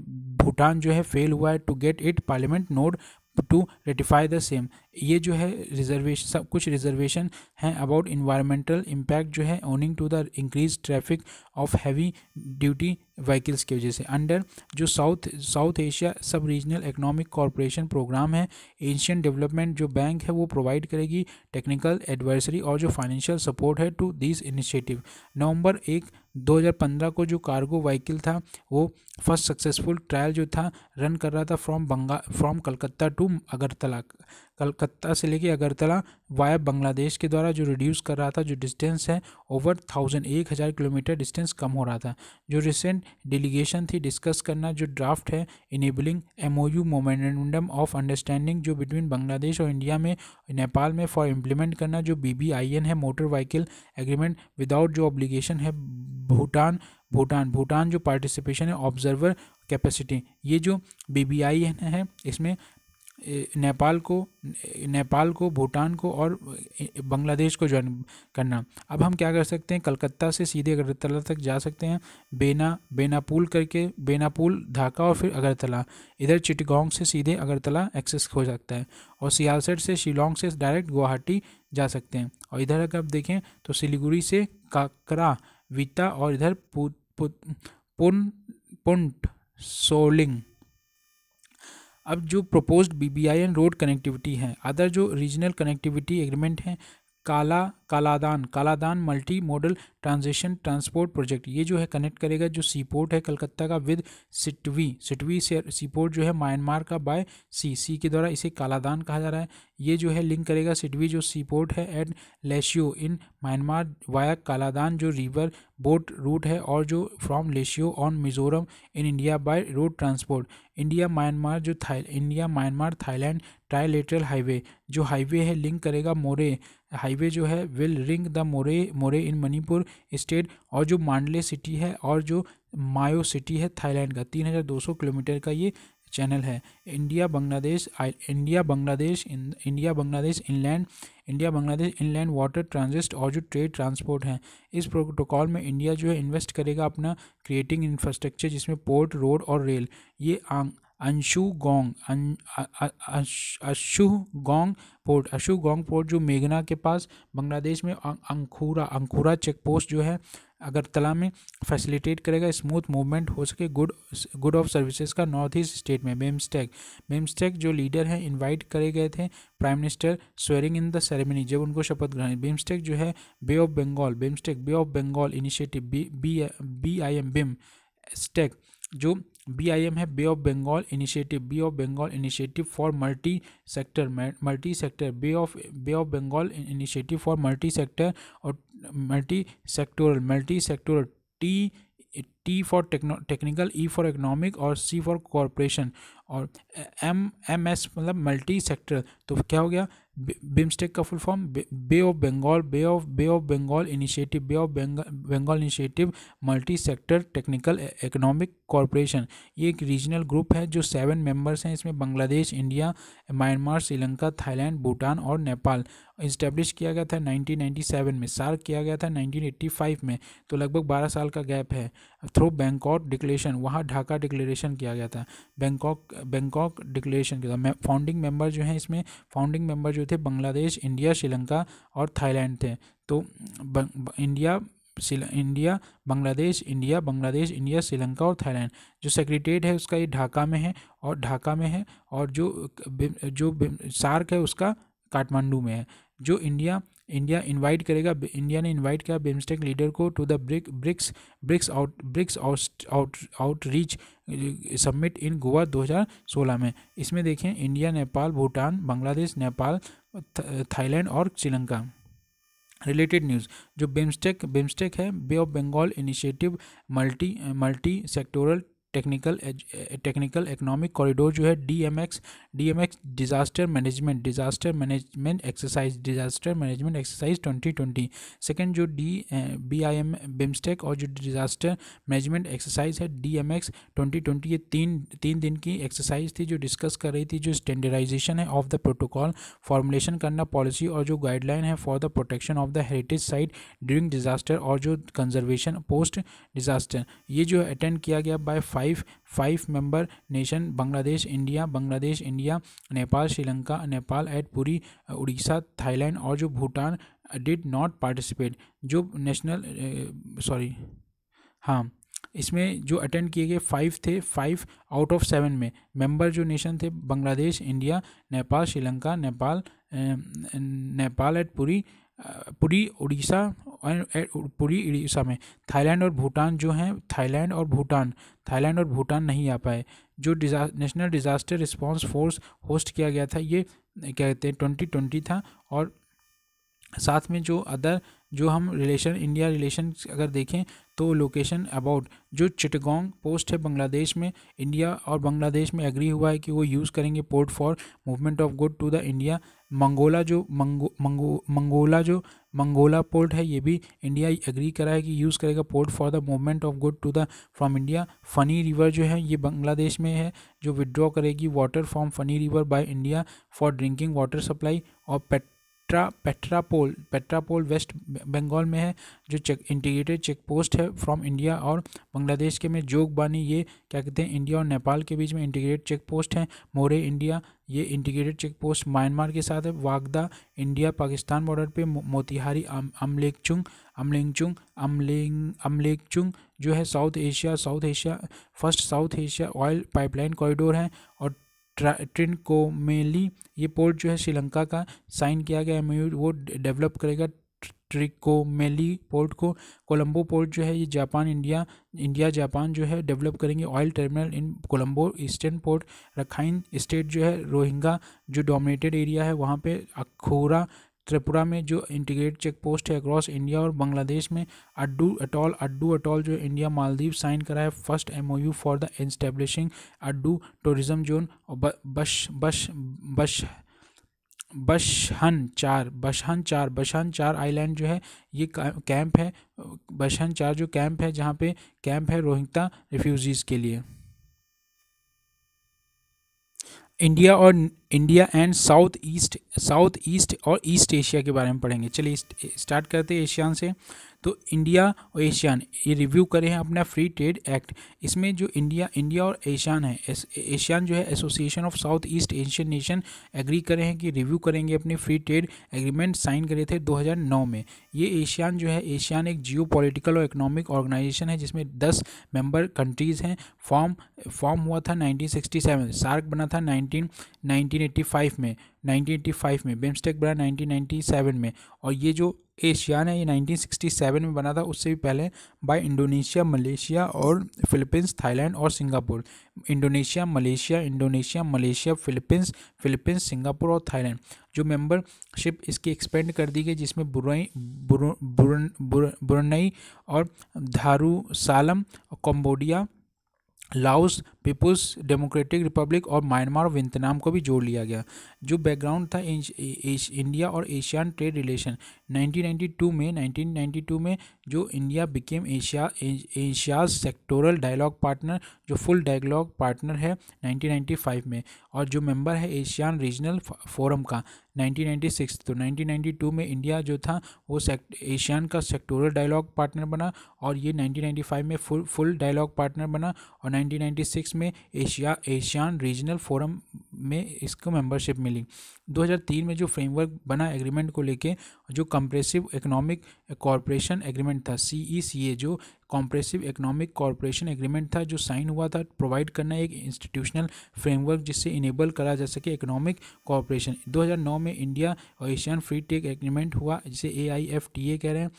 भूटान जो है फेल हुआ है to get it parliament nod to ratify the same ये जो है रिजर्वेशन सब कुछ रिजर्वेशन हैं अबाउट इन्वायरमेंटल इम्पैक्ट जो है owing to the increase traffic of heavy duty vehicles की वजह से अंडर जो South South Asia sub regional economic corporation programme है एशियन डेवलपमेंट जो बैंक है वो प्रोवाइड करेगी टेक्निकल एडवाइसरी और जो फाइनेंशियल सपोर्ट है टू दिस इनिशिएटिव नवंबर एक 2015 को जो कार्गो व्हीकल था वो फर्स्ट सक्सेसफुल ट्रायल जो था रन कर रहा था फ्रॉम बंगा फ्रॉम कलकत्ता टू अगरतला कलकत्ता से लेके अगरतला वाया बांग्लादेश के द्वारा जो रिड्यूस कर रहा था जो डिस्टेंस है ओवर थाउजेंड एक हज़ार किलोमीटर डिस्टेंस कम हो रहा था जो रिसेंट डेलीगेशन थी डिस्कस करना जो ड्राफ्ट है enabling M O U memorandum of understanding जो बिटवीन बांग्लादेश और इंडिया में नेपाल में फॉर इम्प्लीमेंट करना जो बी बी आई एन है मोटर व्हीकल एग्रीमेंट विदाउट जो ऑब्लीगेशन है भूटान भूटान भूटान जो पार्टिसिपेशन है ऑब्जर्वर कैपेसिटी ये जो बी बी आई एन है इसमें नेपाल को नेपाल को भूटान को और बांग्लादेश को ज्वाइन करना अब हम क्या कर सकते हैं कलकत्ता से सीधे अगरतला तक जा सकते हैं बेना बेनापुल करके बेनापुल ढाका और फिर अगरतला इधर चिटगोंग से सीधे अगरतला एक्सेस हो सकता है और सियालसेट से शिलोंग से डायरेक्ट गुवाहाटी जा सकते हैं और इधर अगर आप देखें तो सिलीगुड़ी से काकरा विता और इधर पुन पुंट सोलिंग अब जो proposed B B I N road connectivity है अदर जो रीजनल कनेक्टिविटी एग्रीमेंट हैं काला Kaladan Kaladan multi modal transition transport project ये जो है कनेक्ट करेगा जो सी पोर्ट है कलकत्ता का विद सिटवी सिटवी से सी पोर्ट जो है म्यांमार का बाय सी सी के द्वारा इसे कालादान कहा जा रहा है ये जो है लिंक करेगा सिटवी जो सी पोर्ट है at Lashio in Myanmar via Kaladan जो रिवर बोट रूट है और जो from Lashio on Mizoram in India by road transport India Myanmar जो था India Myanmar Thailand trilateral highway जो हाईवे है लिंक करेगा मोरे हाईवे जो है will ring the Moreh Moreh in Manipur state और जो मांडले सिटी है और जो मायो सिटी है थाईलैंड का 3200 किलोमीटर का ये चैनल है India Bangladesh India Bangladesh India Bangladesh inland India Bangladesh inland water transit और जो ट्रेड ट्रांसपोर्ट हैं इस प्रोटोकॉल में इंडिया जो है इन्वेस्ट करेगा अपना क्रिएटिंग इंफ्रास्ट्रक्चर जिसमें पोर्ट रोड और रेल ये आंग अंशु गोंग अं, Ashuganj port Ashuganj port जो मेघना के पास बांग्लादेश में अंकुरा अंखूरा चेक पोस्ट जो है अगरतला में फैसिलिटेट करेगा स्मूथ मूवमेंट हो सके गुड गुड ऑफ सर्विसेज का नॉर्थ ईस्ट स्टेट में बेमस्टेक बेमस्टेक जो लीडर हैं इनवाइट करे गए थे prime minister swearing in the ceremony जब उनको शपथ ग्रहण बेमस्टेक जो है बे of Bengal BIMSTEC bay of Bengal initiative B B B I M BIMSTEC जो बी आई एम है बे of Bengal initiative bay of Bengal initiative for multi sector multi sector bay of bay of Bengal initiative for multi sector और multi sectoral multi sectoral T T for technical E for economic और C for corporation और M M S मतलब multi sector तो क्या हो गया BIMSTEC का full form bay of Bengal bay of bay of Bengal initiative bay of Bengal initiative multi sector technical economic corporation ये एक रीजनल ग्रुप है जो सेवन मेंबर्स हैं इसमें Bangladesh India Myanmar Sri Lanka Thailand Bhutan और नेपाल इस्टेब्लिश किया गया था 1997 में सार्क किया गया था 1985 में तो लगभग 12 साल का गैप है थ्रू बैंकॉक डिक्लेरेशन वहाँ ढाका डिक्लेरेशन किया गया था बैंकॉक बैंकॉक डिक्लेरेशन किया था फाउंडिंग मेम्बर जो हैं इसमें फाउंडिंग मेम्बर जो थे बांग्लादेश इंडिया श्रीलंका और थाईलैंड थे तो ब, ब, India India Bangladesh India Bangladesh India Sri Lanka और थाईलैंड जो सेक्रेटेट है उसका ये ढाका में है और ढाका में है और जो जो सार्क है उसका काठमांडू में है जो इंडिया इंडिया इनवाइट करेगा इंडिया ने इनवाइट किया बिम्स्टेक लीडर को to the BRIC BRICS BRICS out BRICS out out outreach summit in Goa 2016 में इसमें देखें इंडिया नेपाल भूटान बांग्लादेश नेपाल थाईलैंड और श्रीलंका रिलेटेड न्यूज़ जो बिम्स्टेक बिम्स्टेक है बे of Bengal initiative multi multi sectoral technical technical economic corridor जो है D M X D M X disaster management disaster management exercise disaster management exercise twenty twenty second जो D B I M BIMSTEC और जो disaster management exercise है D M X twenty twenty ये तीन तीन दिन की एक्सरसाइज थी जो डिस्कस कर रही थी जो स्टैंडर्डाइजेशन है ऑफ द प्रोटोकॉल फॉर्मुलेशन करना पॉलिसी और जो गाइडलाइन है for the protection of the heritage site during disaster और जो कंजर्वेशन पोस्ट डिज़ास्टर ये जो अटेंड किया गया by five five member nation Bangladesh India Bangladesh India Nepal Sri Lanka Nepal at Puri Orissa Thailand और जो भूटान डिड नॉट पार्टिसिपेट जो नेशनल सॉरी uh, हाँ इसमें जो अटेंड किए गए फाइव थे फाइव आउट ऑफ सेवन में मेंबर जो नेशन थे बांग्लादेश इंडिया नेपाल श्रीलंका नेपाल नेपाल एट पूरी पूरी उड़ीसा पूरी उड़ीसा में थाईलैंड और भूटान जो हैं थाईलैंड और भूटान थाईलैंड और भूटान नहीं आ पाए जो डिजा national disaster response force host किया गया था ये क्या कहते हैं ट्वेंटी ट्वेंटी था और साथ में जो अदर जो हम रिलेशन इंडिया रिलेशन अगर देखें तो लोकेशन अबाउट जो चिटगोंग पोस्ट है बांग्लादेश में इंडिया और बांग्लादेश में एग्री हुआ है कि वो यूज़ करेंगे port for movement of good to the India Mongla जो मंगो मंगो मंगोला जो मंगोला पोर्ट है ये भी इंडिया एग्री करा है कि यूज़ करेगा port for the movement of good to the from India Feni river जो है ये बांग्लादेश में है जो विदड्रॉ करेगी water from Feni river by India for drinking water supply और पेट पेट्रा पेट्रापोल पेट्रापोल वेस्ट बंगाल में है जो चेक इंटीग्रेटेड चेक पोस्ट है फ्रॉम इंडिया और बांग्लादेश के में जोगबानी ये क्या कहते हैं इंडिया और नेपाल के बीच में इंटीग्रेटेड चेक पोस्ट है मोरे इंडिया ये इंटीग्रेटेड चेक पोस्ट म्यांमार के साथ है वागदा इंडिया पाकिस्तान बॉर्डर पे मोतिहारी अमलेखचुंग अमलेंगचुंग अमलेखचुंग जो है South Asia South Asia first South Asia oil pipeline corridor है और ट्रिन ये पोर्ट जो है श्रीलंका का साइन किया गया एम वो डेवलप करेगा ट्रिकोमेली पोर्ट को कोलंबो पोर्ट जो है ये जापान इंडिया इंडिया जापान जो है डेवलप करेंगे oil terminal in Colombo eastern port Rakhine state जो है रोहिंगा जो डोमिनेटेड एरिया है वहाँ पे अखोरा त्रिपुरा में जो इंटीग्रेट चेक पोस्ट है अक्रॉस इंडिया और बांग्लादेश में अड्डू अटॉल अड्डू अटॉल जो इंडिया मालदीव साइन करा है first MOU for the establishing Addu tourism zone बश बश बश बशहन चार बशहन चार बशहन चार आइलैंड जो है ये कैंप है बशहन चार जो कैंप है जहाँ पे कैंप है रोहिंग्ता रिफ्यूजीज़ के लिए इंडिया और India and South East South East और ईस्ट एशिया के बारे में पढ़ेंगे चलिए स्टार्ट करते हैं एशियान से तो इंडिया और एशियान ये रिव्यू करे हैं अपना फ्री ट्रेड एक्ट इसमें जो इंडिया इंडिया और एशियान है एशियान जो है association of South East Asian nation agree करे हैं कि रिव्यू करेंगे अपने फ्री ट्रेड एग्रीमेंट साइन करे थे 2009 में ये एशियान जो है एशियान एक जियो और इकोनॉमिक ऑर्गेनाइजेशन है जिसमें दस मेंबर कंट्रीज़ हैं फॉर्म फॉर्म हुआ था नाइनटीन सार्क बना था नाइनटीन में 1985 में बिम्स्टेक बना 1997 में और ये जो एशियान है ये 1967 में बना था उससे भी पहले बाय इंडोनेशिया मलेशिया और फिलीपींस थाईलैंड और Singapore Indonesia Malaysia Indonesia Malaysia Philippines Philippines Singapore और थाईलैंड जो मेंबरशिप इसकी एक्सपेंड कर दी गई जिसमें बुरई बुरनई और Darussalam Cambodia Laos people's democratic republic और म्यांमार और वियतनाम को भी जोड़ लिया गया जो बैकग्राउंड था एश, एश, इंडिया और एशियान ट्रेड रिलेशन 1992 में 1992 में जो India became Asia Asia's sectoral dialogue partner जो फुल डायलॉग पार्टनर है 1995 में और जो मेंबर है एशियान रीजनल फोरम का 1996 तो 1992 में इंडिया जो था वो एशियान का सेक्टोरल डायलॉग पार्टनर बना और ये 1995 में फुल फुल डायलॉग पार्टनर बना और 1996 में एशिया एशियान रीजनल फोरम में इसको मेंबरशिप मिली 2003 में जो फ्रेमवर्क बना एग्रीमेंट को लेके जो कंप्रेसिव इकोनॉमिक कॉरपोरेशन एग्रीमेंट था सी ई सी ए जो कॉम्प्रेसिव इकोनॉमिक कॉरपोरेशन एग्रीमेंट था जो साइन हुआ था प्रोवाइड करना एक इंस्टीट्यूशनल फ्रेमवर्क जिससे इनेबल करा जा सके इकोनॉमिक कॉरपोरेशन 2009 में इंडिया और एशियन फ्री टेक एग्रीमेंट हुआ जिसे ए आई एफ टी ए कह रहे हैं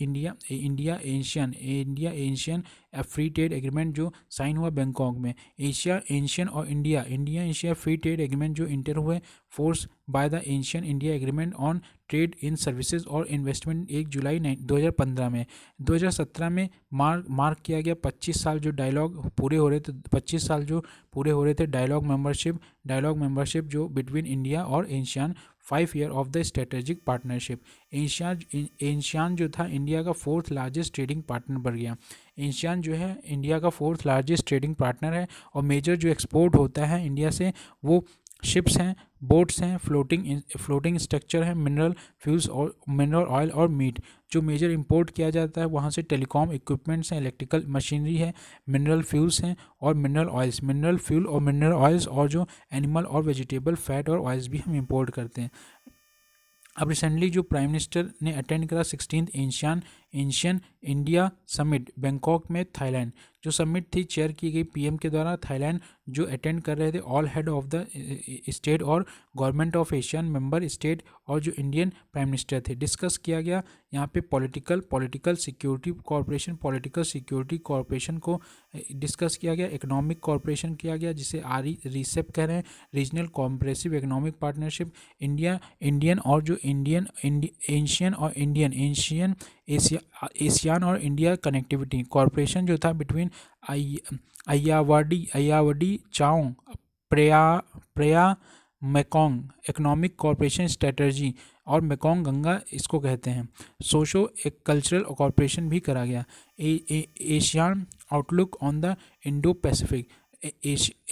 India India Asian India Asian free trade agreement जो साइन हुआ बैंकॉक में एशिया एशियन और India India Asia free trade agreement जो इंटर हुए force by the Asian India agreement on trade in services और इन्वेस्टमेंट एक जुलाई दो हज़ार पंद्रह में दो हज़ार सत्रह में मार्क मार्क किया गया पच्चीस साल जो डायलॉग पूरे हो रहे थे पच्चीस साल जो पूरे हो रहे थे डायलॉग मेंबरशिप डायलॉग मेंबरशिप जो बिटवीन इंडिया और ASEAN five year of the strategic partnership ASEAN ASEAN जो था इंडिया का फोर्थ लार्जेस्ट ट्रेडिंग पार्टनर बन गया एशियान जो है इंडिया का फोर्थ लार्जेस्ट ट्रेडिंग पार्टनर है और मेजर जो एक्सपोर्ट होता है इंडिया से वो शिप्स हैं बोट्स हैं फ्लोटिंग फ्लोटिंग स्ट्रक्चर है मिनरल फ्यूल्स और मिनरल ऑयल और मीट जो मेजर इंपोर्ट किया जाता है वहाँ से टेलीकॉम इक्विपमेंट्स हैं इलेक्ट्रिकल मशीनरी है मिनरल फ्यूल्स हैं और मिनरल ऑयल्स मिनरल फ्यूल और मिनरल ऑयल्स और जो एनिमल और वेजिटेबल फैट और ऑयल्स भी हम इम्पोर्ट करते हैं अब रिसेंटली जो प्राइम मिनिस्टर ने अटेंड करा sixteen Asian Asian India summit Bangkok में थाईलैंड जो समिट थी चेयर की गई पीएम के द्वारा थाईलैंड जो अटेंड कर रहे थे all head of the state और government of Asian member state और जो इंडियन प्राइम मिनिस्टर थे डिस्कस किया गया यहाँ पे political political security corporation political security corporation को डिस्कस eh, किया गया इकोनॉमिक कॉरपोरेशन किया गया जिसे आर रिसेप e, कह रहे हैं regional comprehensive economic partnership India Indian और जो इंडियन एशियन और इंडियन एशियन एशिया एशियान और इंडिया कनेक्टिविटी कॉरपोरेशन जो था between Ayeyarwady Ayeyarwady Chao Phraya Phraya Mekong economic corporation strategy और मेकोंग गंगा इसको कहते हैं सोशो एक कल्चरल कॉरपोरेशन भी करा गया ASEAN outlook on the Indo Pacific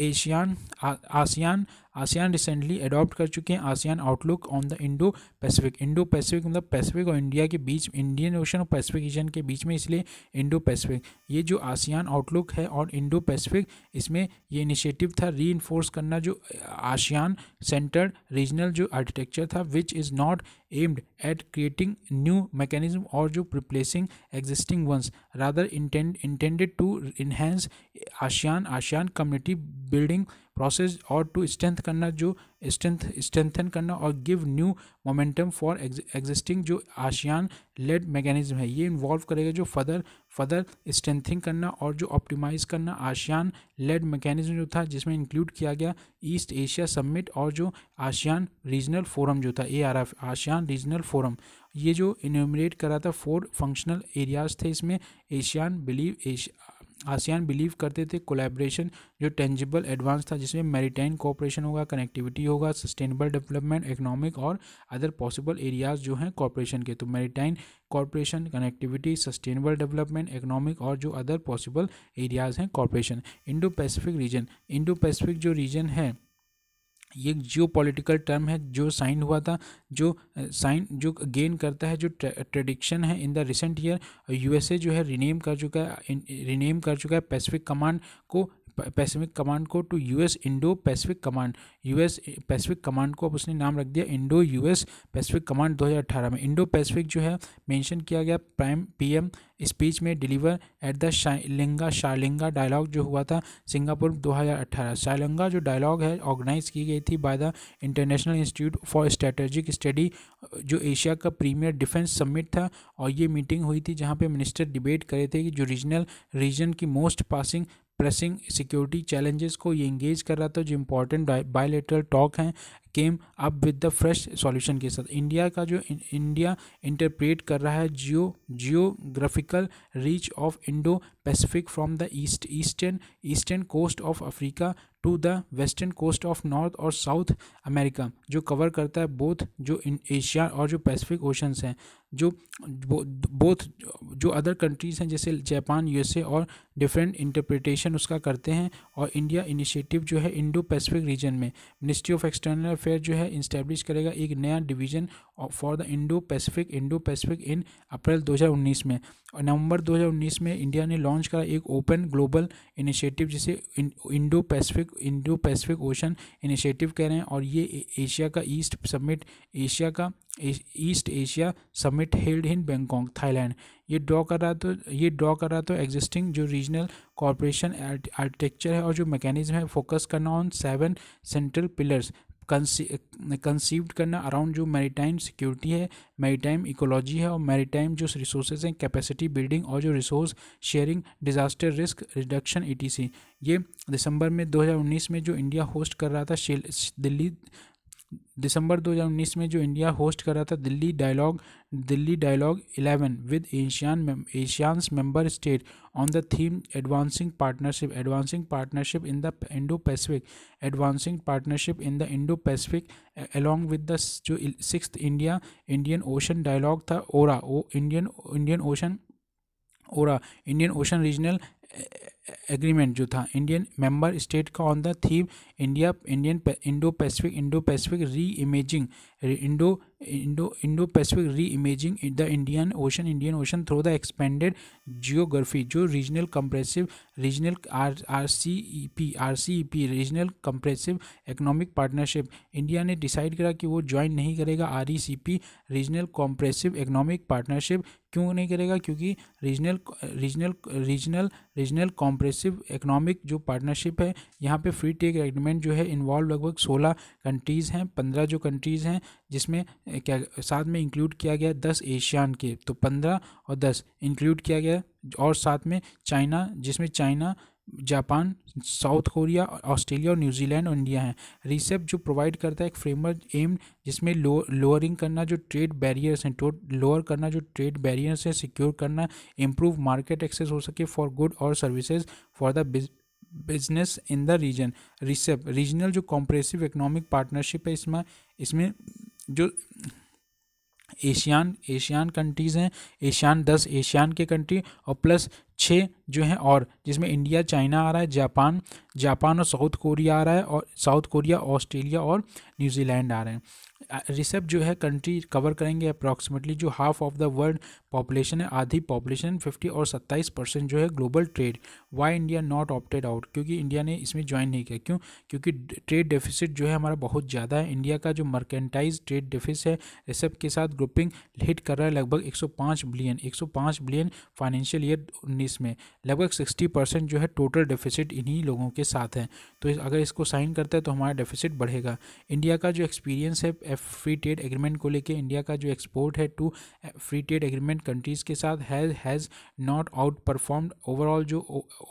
ASEAN ASEAN ASEAN recently adopt कर चुके हैं ASEAN outlook on the Indo Pacific Indo Pacific मतलब पैसिफिक और इंडिया के बीच इंडियन ओशन और पैसिफिक रीजन के बीच में इसलिए इंडो पैसिफिक ये जो आसियान आउटलुक है और इंडो पैसिफिक इसमें ये इनिशिएटिव था री करना जो आसियान सेंटर्ड रीजनल जो आर्किटेक्चर था which is not aimed at creating new mechanism और जो replacing existing ones rather intended to to ASEAN ASEAN ASEAN building process और टू स्ट्रेंथ करना जो स्ट्रेंथ स्ट्रेंथन करना और give new momentum for existing जो आशियान लेड मैकेनिज्म है ये इन्वॉल्व करेगा जो फर्दर फर्दर स्ट्रेंथिंग करना और जो ऑप्टिमाइज करना आशियान लेड मैकेनिज्म जो था जिसमें इंक्लूड किया गया ईस्ट एशिया समिट और जो आशियान रीजनल फोरम जो था A R F ASEAN regional forum ये जो इनोमरेट करा था फोर फंक्शनल एरियाज थे इसमें एशियान बिलीव आसियान बिलीव करते थे कोलैबोरेशन जो टेंजिबल एडवांस था जिसमें मेरीटाइन कॉपरेशन होगा कनेक्टिविटी होगा सस्टेनेबल डेवलपमेंट इकोनॉमिक और अदर पॉसिबल एरियाज जो हैं कॉपरेशन के तो maritime corporation connectivity sustainable development economic और जो अदर पॉसिबल एरियाज़ हैं corporation Indo Pacific region Indo Pacific जो रीजन है ये जियो पोलिटिकल टर्म है जो साइन हुआ था जो साइन जो गेन करता है जो ट्रेडिक्शन है in the recent year USA जो है रिनेम कर चुका है रिनेम कर चुका है पैसिफिक कमांड को पैसिफिक कमांड को to US Indo Pacific command US Pacific command को अब उसने नाम रख दिया इंडो यूएस पैसिफिक कमांड 2018 में इंडो पैसिफिक जो है मेंशन किया गया प्राइम पीएम स्पीच में deliver at the Shangri La Shangri La dialogue जो हुआ था सिंगापुर 2018 शालिंगा जो डायलॉग है ऑर्गेनाइज की गई थी by the international institute for strategic study जो एशिया का प्रीमियर डिफेंस समिट था और ये मीटिंग हुई थी जहाँ पे मिनिस्टर डिबेट करे थे कि जो रीजनल रीजन की most passing pressing security challenges को ये इंगेज कर रहा था जो इंपॉर्टेंट बायोलेटरल टॉक हैं came up with the fresh solution के साथ इंडिया का जो इंडिया इंटरप्रेट कर रहा है geo geographical reach of Indo Pacific from the east eastern eastern coast of Africa to the western coast of north और South America जो cover करता है बोथ जो इन एशिया और जो पैसिफिक ओशंस हैं जो बोथ जो अदर कंट्रीज़ हैं जैसे जापान यूएसए और डिफरेंट इंटरप्रिटेशन उसका करते हैं और इंडिया इनिशिएटिव जो है इंडो पैसिफिक रीजन में मिनिस्ट्री ऑफ एक्सटर्नल फेयर जो है इस्टेब्लिश करेगा एक नया division for the Indo Pacific Indo Pacific in April 2019 में और नवंबर 2019 में इंडिया ने लॉन्च करा एक ओपन ग्लोबल इनिशिएटिव जिसे Indo Pacific Indo Pacific ocean initiative कह रहे हैं और ये एशिया का ईस्ट समिट एशिया का East Asia summit held in Bangkok Thailand ये ड्रॉ कर रहा तो ये ड्रॉ कर रहा तो एग्जिस्टिंग जो रीजनल कॉरपोरेशन आर्किटेक्चर है और जो मैकेनिज्म है फोकस करना on seven central pillars conceived करना अराउंड जो मेरीटाइम सिक्योरिटी है मेरीटाइम इकोलॉजी है और मेरीटाइम जो रिसोर्सेज हैं कैपेसिटी बिल्डिंग और जो resource sharing disaster risk reduction ई ये दिसंबर में 2019 में जो इंडिया होस्ट कर रहा था दिल्ली दिसंबर 2019 में जो इंडिया होस्ट कर रहा था Delhi Dialogue Delhi Dialogue 11 with ASEAN ASEANs member state on the theme advancing partnership advancing partnership in the Indo Pacific advancing partnership in the Indo Pacific along with the जो six India Indian Ocean Dialogue था IORA Indian Indian Ocean IORA Indian Ocean regional agreement जो था Indian member state का on the theme India Indian Indo Pacific Indo Pacific reimagining Indo Indo Indo Pacific reimagining the Indian Ocean Indian Ocean through the expanded geography जो regional comprehensive regional R R C E P R C E P regional comprehensive economic partnership India ने decide करा कि वो join नहीं करेगा R E C P regional comprehensive economic partnership क्यों नहीं करेगा क्योंकि regional regional regional regional comprehensive economic जो पार्टनरशिप है यहाँ पे फ्री ट्रेड एग्रीमेंट जो है इन्वॉल्व लगभग सोलह कंट्रीज़ हैं पंद्रह जो कंट्रीज़ हैं जिसमें क्या साथ में इंक्लूड किया गया दस एशियान के तो पंद्रह और दस इंक्लूड किया गया और साथ में चाइना जिसमें China Japan South Korea Australia और न्यूजीलैंड और इंडिया हैं रिसेप जो प्रोवाइड करता है एक फ्रेमवर्क एम जिसमें लो लोअरिंग करना जो ट्रेड बैरियर्स हैं लोअर करना जो ट्रेड बैरियर्स हैं सिक्योर करना इम्प्रूव मार्केट एक्सेस हो सके फॉर गुड और services for the business in the region RCEP regional जो कॉम्प्रेसिव इकोनॉमिक पार्टनरशिप है इसमें इसमें जो एशियान एशियान कंट्रीज़ हैं एशियान दस एशियान के कंट्री और प्लस छः जो हैं और जिसमें इंडिया चाइना आ रहा है जापान जापान और साउथ कोरिया आ रहा है और साउथ कोरिया ऑस्ट्रेलिया और न्यूजीलैंड आ रहे हैं रिसेप जो है कंट्री कवर करेंगे अप्रॉक्सीमेटली जो half of the world population है आधी पॉपुलेशन फिफ्टी और सत्ताईस परसेंट जो है global trade why India not opted out क्योंकि इंडिया ने इसमें ज्वाइन नहीं किया क्यों क्योंकि ट्रेड डेफिसिट जो है हमारा बहुत ज़्यादा है इंडिया का जो मर्केंटाइज ट्रेड डेफिस है रिसेप के साथ ग्रुपिंग हिट कर रहा है लगभग 105 बिलियन 105 बिलियन फाइनेंशियल ईयर उन्नीस में लगभग सिक्सटी परसेंट जो है टोटल डेफिसिट इन्हीं लोगों के साथ है तो अगर इसको साइन करता है तो हमारा डेफिसिट बढ़ेगा इंडिया का जो एक्सपीरियंस है फ्री ट्रेड एग्रीमेंट को लेकर इंडिया का जो एक्सपोर्ट है to free trade agreement different countries के साथ has has not outperformed overall जो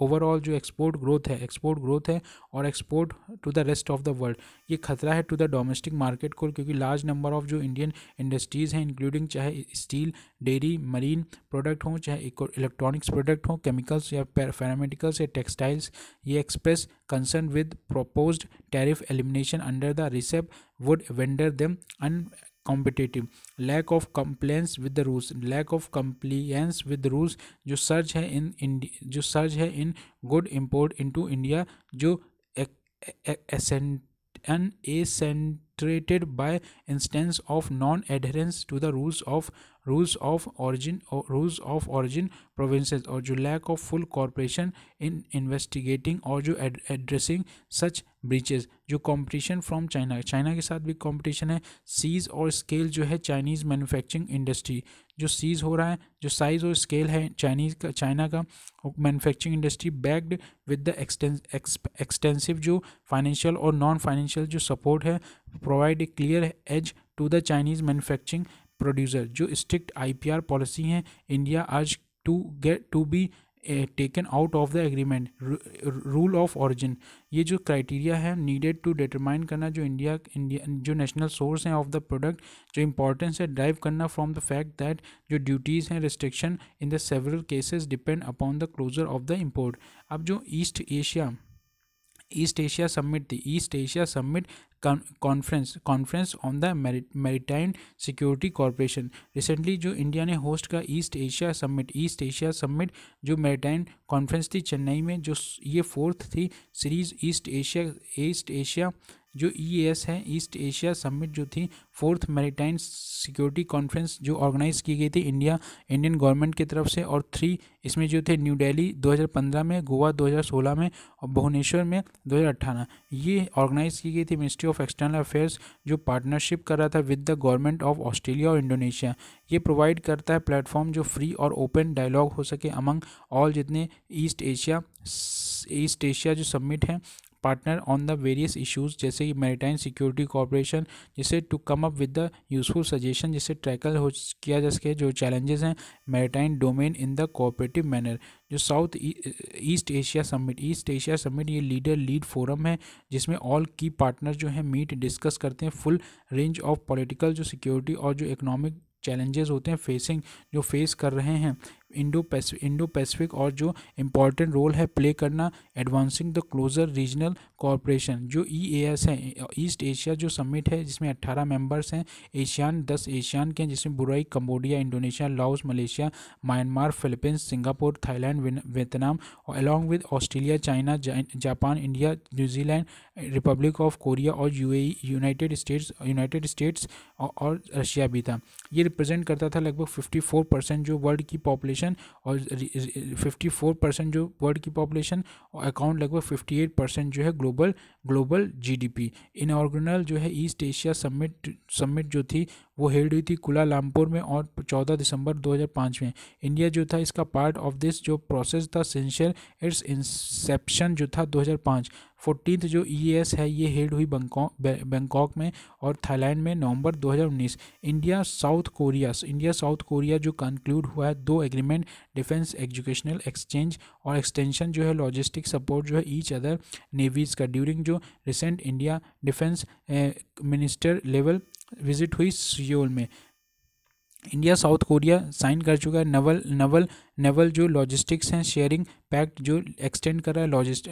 ओवरऑल जो एक्सपोर्ट ग्रोथ है एक्सपोर्ट ग्रोथ है और export to the rest of the world ये खतरा है टू द डोमेस्टिक मार्केट को क्योंकि लार्ज नंबर ऑफ जो इंडियन इंडस्ट्रीज़ हैं इंक्लूडिंग चाहे स्टील डेयरी मरीन प्रोडक्ट हों चाहे इलेक्ट्रॉनिक्स प्रोडक्ट हों केमिकल्स या फेरामेटिकल्स या टेक्सटाइल्स ये express concern with propose tariff elimination under the RCEP would render them uncompetitive lack of compliance with the rules lack of compliance with rules जो surge है in India जो surge है in good import into India जो ascent an ascent obliterated by instance of non-adherence to the rules of rules of origin or rules of origin provinces और जो lack of full cooperation in investigating और जो addressing such breaches जो competition from China China के साथ भी competition है size और scale जो है Chinese manufacturing industry जो सीज हो रहा है जो साइज़ और स्केल है चाइनीज का चाइना का manufacturing industry backed with the extensive जो फाइनेंशियल और नॉन फाइनेंशियल जो सपोर्ट है provide a clear edge to the Chinese manufacturing producer जो स्ट्रिक्ट आईपीआर पॉलिसी हैं इंडिया आज to get to be taken out of the agreement rule of origin ये जो criteria है नीडेड टू डिटरमाइन करना जो इंडिया इंडिया जो national source हैं ऑफ द प्रोडक्ट जो इंपॉर्टेंस है ड्राइव करना फ्रॉम द फैक्ट दैट जो ड्यूटीज़ हैं restriction in the several cases depend upon the closure of the import अब जो East Asia East Asia Summit थी East Asia Summit conference conference on the maritime security corporation recently जो India ने host का East Asia Summit East Asia Summit जो maritime conference थी चेन्नई में जो ये फोर्थ थी series East Asia East Asia जो ई एस है ईस्ट एशिया समिट जो थी फोर्थ मेरीटाइन सिक्योरिटी कॉन्फ्रेंस जो ऑर्गेनाइज़ की गई थी इंडिया इंडियन गवर्नमेंट की तरफ से और थ्री इसमें जो थे न्यू दिल्ली 2015 में गोवा 2016 में और भुवनेश्वर में 2018 ये ऑर्गेनाइज़ की गई थी मिनिस्ट्री ऑफ एक्सटर्नल अफेयर्स जो पार्टनरशिप कर रहा था with the government of Australia और इंडोनेशिया ये प्रोवाइड करता है प्लेटफॉर्म जो फ्री और ओपन डायलॉग हो सके अमंग ऑल जितने ईस्ट एशिया ईस्ट एशिया जो सबमिट हैं partner on the various issues जैसे कि मेरीटाइन सिक्योरिटी कॉरपोरेशन जिसे to come up with the useful suggestion जिसे ट्रैकल हो किया जा सके जो चैलेंजेस हैं maritime domain in the cooperative manner जो South East Asia Summit East Asia Summit ये लीडर लीड फोरम है जिसमें ऑल की पार्टनर जो है मीट डिस्कस करते हैं फुल रेंज ऑफ पॉलिटिकल जो सिक्योरिटी और जो इकोनॉमिक चैलेंजेस होते हैं फेसिंग जो फेस कर रहे हैं इंडो इंडो पैसिफिक और जो इम्पोर्टेंट रोल है प्ले करना advancing the closer regional corporation जो ई ए एस है ईस्ट एशिया जो समिट है जिसमें अट्ठारह मेंबर्स हैं एशियान दस एशियान के हैं जिसमें Brunei Cambodia Indonesia Laos Malaysia Myanmar Philippines Singapore Thailand Vietnam और along with Australia China Japan India New Zealand Republic of Korea और U United States United States और रशिया भी था ये रिप्रेजेंट करता था लगभग फिफ्टी फोर परसेंट जो वर्ल्ड की पॉपुलेशन पॉपुलेशन और 54 परसेंट जो वर्ल्ड की पॉपुलेशन और अकाउंट लगभग 58 परसेंट जो है ग्लोबल ग्लोबल जीडीपी ऑर्गनल जो है ईस्ट एशिया समिट समिट जो थी वो हेल्ड हुई थी कुला लामपुर में और 14 दिसंबर 2005 में इंडिया जो था इसका पार्ट ऑफ दिस जो प्रोसेस था सेंशल इट्स इंसेप्शन जो था 2005 फोर्टीन जो ई e है ये हेड हुई बैंकॉक बैंकॉक में और थाईलैंड में नवंबर 2019 India South Korea India South Korea जो कंक्लूड हुआ है दो एग्रीमेंट डिफेंस एजुकेशनल एक्सचेंज और एक्सटेंशन जो है लॉजिस्टिक सपोर्ट जो है ईच अदर नेवीज़ का ड्यूरिंग जो recent India defence minister level visit हुई सियोल में इंडिया साउथ कोरिया साइन कर चुका है नवल नवल नेवल जो लॉजिस्टिक्स हैं शेयरिंग पैक्ट जो एक्सटेंड कर रहा है लॉजिस्ट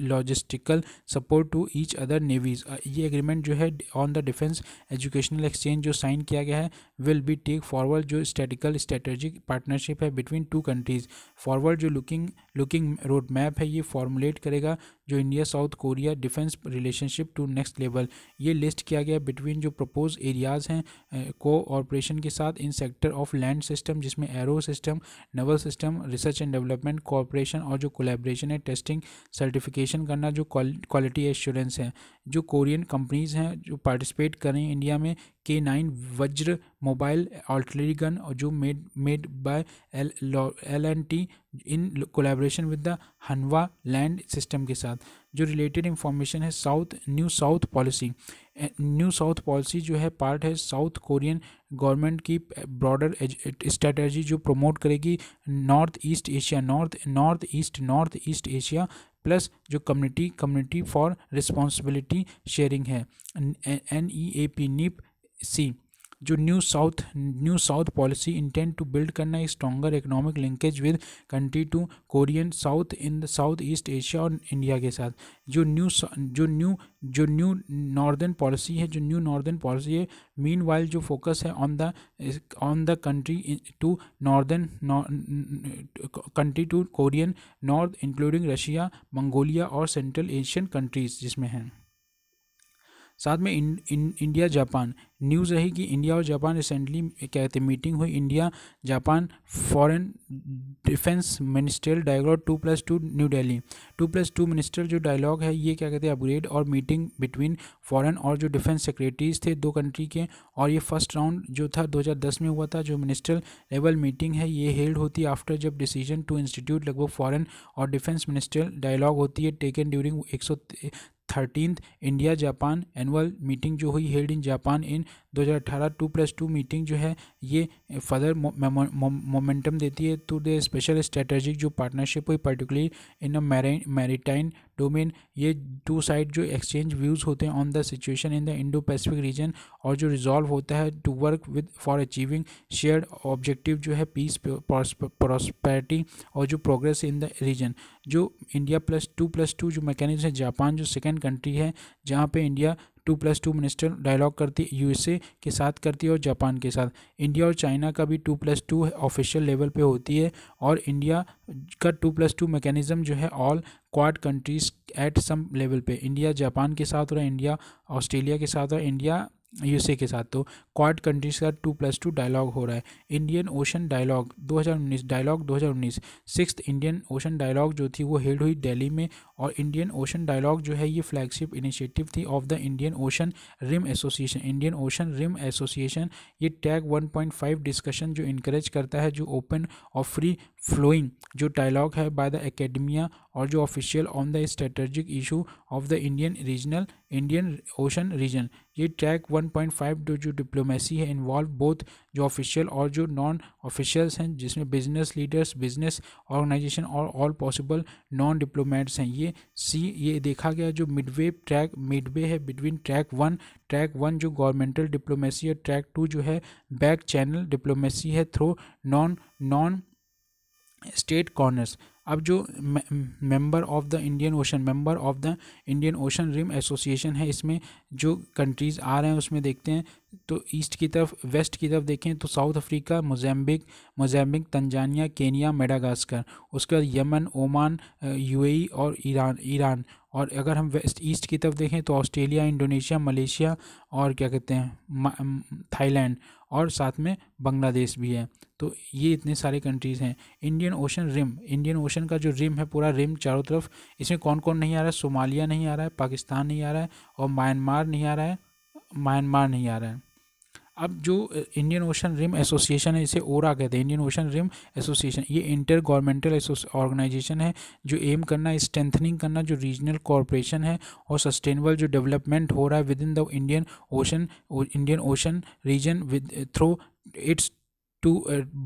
logistical support to each other navy's ये एग्रीमेंट जो है on the defence educational exchange जो साइन किया गया है विल बी टेक फॉरवर्ड जो स्टेटिकल स्ट्रेटेजिक पार्टनरशिप है बिटवीन टू कंट्रीज़ फॉरवर्ड जो लुकिंग लुकिंग रोड मैप है ये फॉर्मुलेट करेगा जो India South Korea defence relationship to next level ये लिस्ट किया गया बिटवीन जो प्रपोज एरियाज़ हैं कोऑपरेशन के साथ in sector of land system जिसमें aero system naval system research and development cooperation और जो कोलेब्रेशन है टेस्टिंग सर्टिफिकेशन करना जो क्वालिटी एश्योरेंस है जो कोरियन कंपनीज़ हैं जो पार्टिसिपेट करें इंडिया में के नाइन वज्र मोबाइल ऑल्टरी गन और जो made made by L L and T in collaboration with the Hanwha land system के साथ जो रिलेटेड इंफॉर्मेशन है South new South policy new South policy जो है पार्ट है साउथ कोरियन गवर्नमेंट की ब्रॉडर स्ट्रेटजी जो प्रमोट करेगी North East Asia North North East North East Asia plus जो community community for responsibility sharing है N E A P NEAP C जो new south new South policy intent to build करना एक stronger economic linkage with country to Korean South in the South East Asia और India के साथ जो new जो new जो न्यू नॉर्दर्न पॉलिसी है जो न्यू नॉर्दर्न पॉलिसी है मीन वाइल जो फोकस है on the on the country to northern country to Korean north including Russia Mongolia और सेंट्रल एशियन कंट्रीज जिसमें हैं साथ में इन, इन, इंडिया जापान न्यूज़ रही कि इंडिया और जापान रिसेंटली क्या कहते मीटिंग हुई India Japan foreign defence minister dialogue two plus two New Delhi two plus two minister जो डायलॉग है ये क्या कहते हैं अपग्रेड और मीटिंग बिटवीन फॉरेन और जो डिफेंस सेक्रेटरीज थे दो कंट्री के और ये फर्स्ट राउंड जो था 2010 में हुआ था जो मिनिस्टर लेवल मीटिंग है ये हेल्ड होती है आफ्टर जब डिसीजन टू इंस्टीट्यूट लगभग फॉरन और डिफेंस मिनिस्टर डायलॉग होती है टेकन ड्यूरिंग एक thirteen India Japan annual meeting जो हुई हेल्ड इन जापान इन दो हज़ार अठारह टू प्लस टू मीटिंग जो है ये फर्दर मोमेंटम देती है टू द स्पेशल स्ट्रेटेजिक जो पार्टनरशिप हुई particularly in a maritime domain ये टू साइड जो एक्सचेंज व्यूज़ होते हैं on the situation in the Indo Pacific region और जो रिजॉल्व होता है to work with for achieving share objective जो है पीस प्रॉस्पेरिटी और जो प्रोग्रेस इन द रीजन जो India plus two plus two जो मैकेनिज्म है जापान जो सेकेंड कंट्री है जहाँ पे India two plus two minister dialogue करती है यूएसए के साथ करती है और जापान के साथ इंडिया और चाइना का भी two plus two official level पे होती है और इंडिया का टू प्लस टू मैकेनिज़्म जो है all quad countries at some level पे इंडिया जापान के साथ हो रहा है इंडिया ऑस्ट्रेलिया के साथ और इंडिया यूएसए के साथ तो क्वाड कंट्रीज का टू प्लस टू डायलॉग हो रहा है Indian Ocean dialogue 2019 dialogue 2019 six Indian Ocean dialogue जो थी वो हेल्ड हुई दिल्ली में और इंडियन ओशन डायलॉग जो है ये फ्लैगशिप इनिशिएटिव थी of the Indian Ocean Rim Association Indian Ocean Rim Association ये टैग 1.5 डिस्कशन जो इंकरेज करता है जो ओपन और फ्री फ्लोइंग जो डायलॉग है बाय द एकेडमिया और जो official on the strategic issue of the Indian regional Indian Ocean region ये ट्रैक 1.5 जो जो डिप्लोमेसी है इन्वॉल्व बोथ जो ऑफिशियल और जो नॉन ऑफिशियल्स हैं जिसमें बिजनेस लीडर्स बिजनेस ऑर्गेनाइजेशन और ऑल पॉसिबल नॉन डिप्लोमेट्स हैं ये सी ये देखा गया जो मिडवे ट्रैक मिडवे है between track one track one जो गवर्नमेंटल डिप्लोमेसी है ट्रैक टू जो है बैक चैनल डिप्लोमेसी है through non non state corners अब जो member of the Indian Ocean member of the Indian Ocean Rim Association है इसमें जो कंट्रीज़ आ रहे हैं उसमें देखते हैं तो ईस्ट की तरफ वेस्ट की तरफ देखें तो South Africa Mozambique Mozambique Tanzania Kenya Madagascar उसके बाद यमन ओमान यूएई और ईरान ईरान और अगर हम वेस्ट ईस्ट की तरफ देखें तो ऑस्ट्रेलिया इंडोनेशिया मलेशिया और क्या कहते हैं थाईलैंड और साथ में बांग्लादेश भी है तो ये इतने सारे कंट्रीज़ हैं Indian Ocean Rim Indian Ocean का जो रिम है पूरा रिम चारों तरफ इसमें कौन कौन नहीं आ रहा है सोमालिया नहीं आ रहा है पाकिस्तान नहीं आ रहा है और म्यांमार नहीं आ रहा है म्यांमार नहीं आ रहा है अब जो इंडियन ओशन रिम एसोसिएशन है इसे ओरा कहते हैं इंडियन ओशन रिम एसोसिएशन ये इंटर गवर्नमेंटल ऑर्गेनाइजेशन है जो एम करना है स्ट्रेंथनिंग करना जो रीजनल कॉरपोरेशन है और सस्टेनेबल जो डेवलपमेंट हो रहा है within the Indian Ocean Indian Ocean region with through its two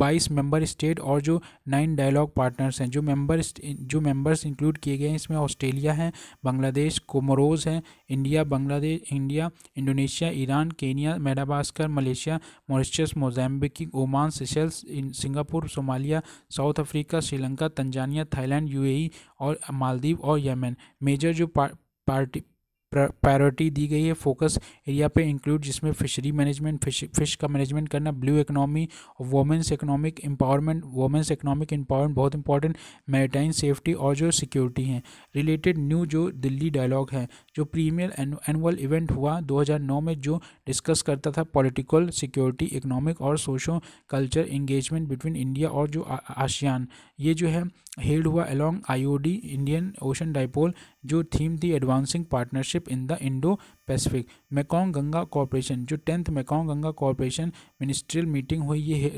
बाईस मेंबर स्टेट और जो नाइन डायलॉग पार्टनर्स हैं जो मेंबर जो मेंबर्स इंक्लूड किए गए हैं इसमें ऑस्ट्रेलिया है बांग्लादेश कोमोरोज हैं India Bangladesh India Indonesia Iran Kenya Madagascar Malaysia Mauritius Mozambique Oman Seychelles Singapore Somalia South Africa Sri Lanka Tanzania Thailand U और मालदीव और यमन मेजर जो पार्टी प्रायोरिटी दी गई है फोकस एरिया पे इंक्लूड जिसमें फिशरी मैनेजमेंट फिश फिश का मैनेजमेंट करना blue economy women's economic empowerment women's economic empowerment बहुत इंपॉर्टेंट मेरीटाइन सेफ्टी और जो सिक्योरिटी हैं रिलेटेड न्यू जो दिल्ली डायलॉग है जो प्रीमियर एनुअल इवेंट हुआ 2009 में जो डिस्कस करता था पॉलिटिकल सिक्योरिटी इकोनॉमिक और socio culture engagement between India और जो आशियान ये जो है हेल्ड हुआ along IOD Indian Ocean dipole जो थीम थी advancing partnership in the Indo Pacific Mekong Ganga corporation जो tenth Mekong Ganga corporation ministerial meeting हुई ये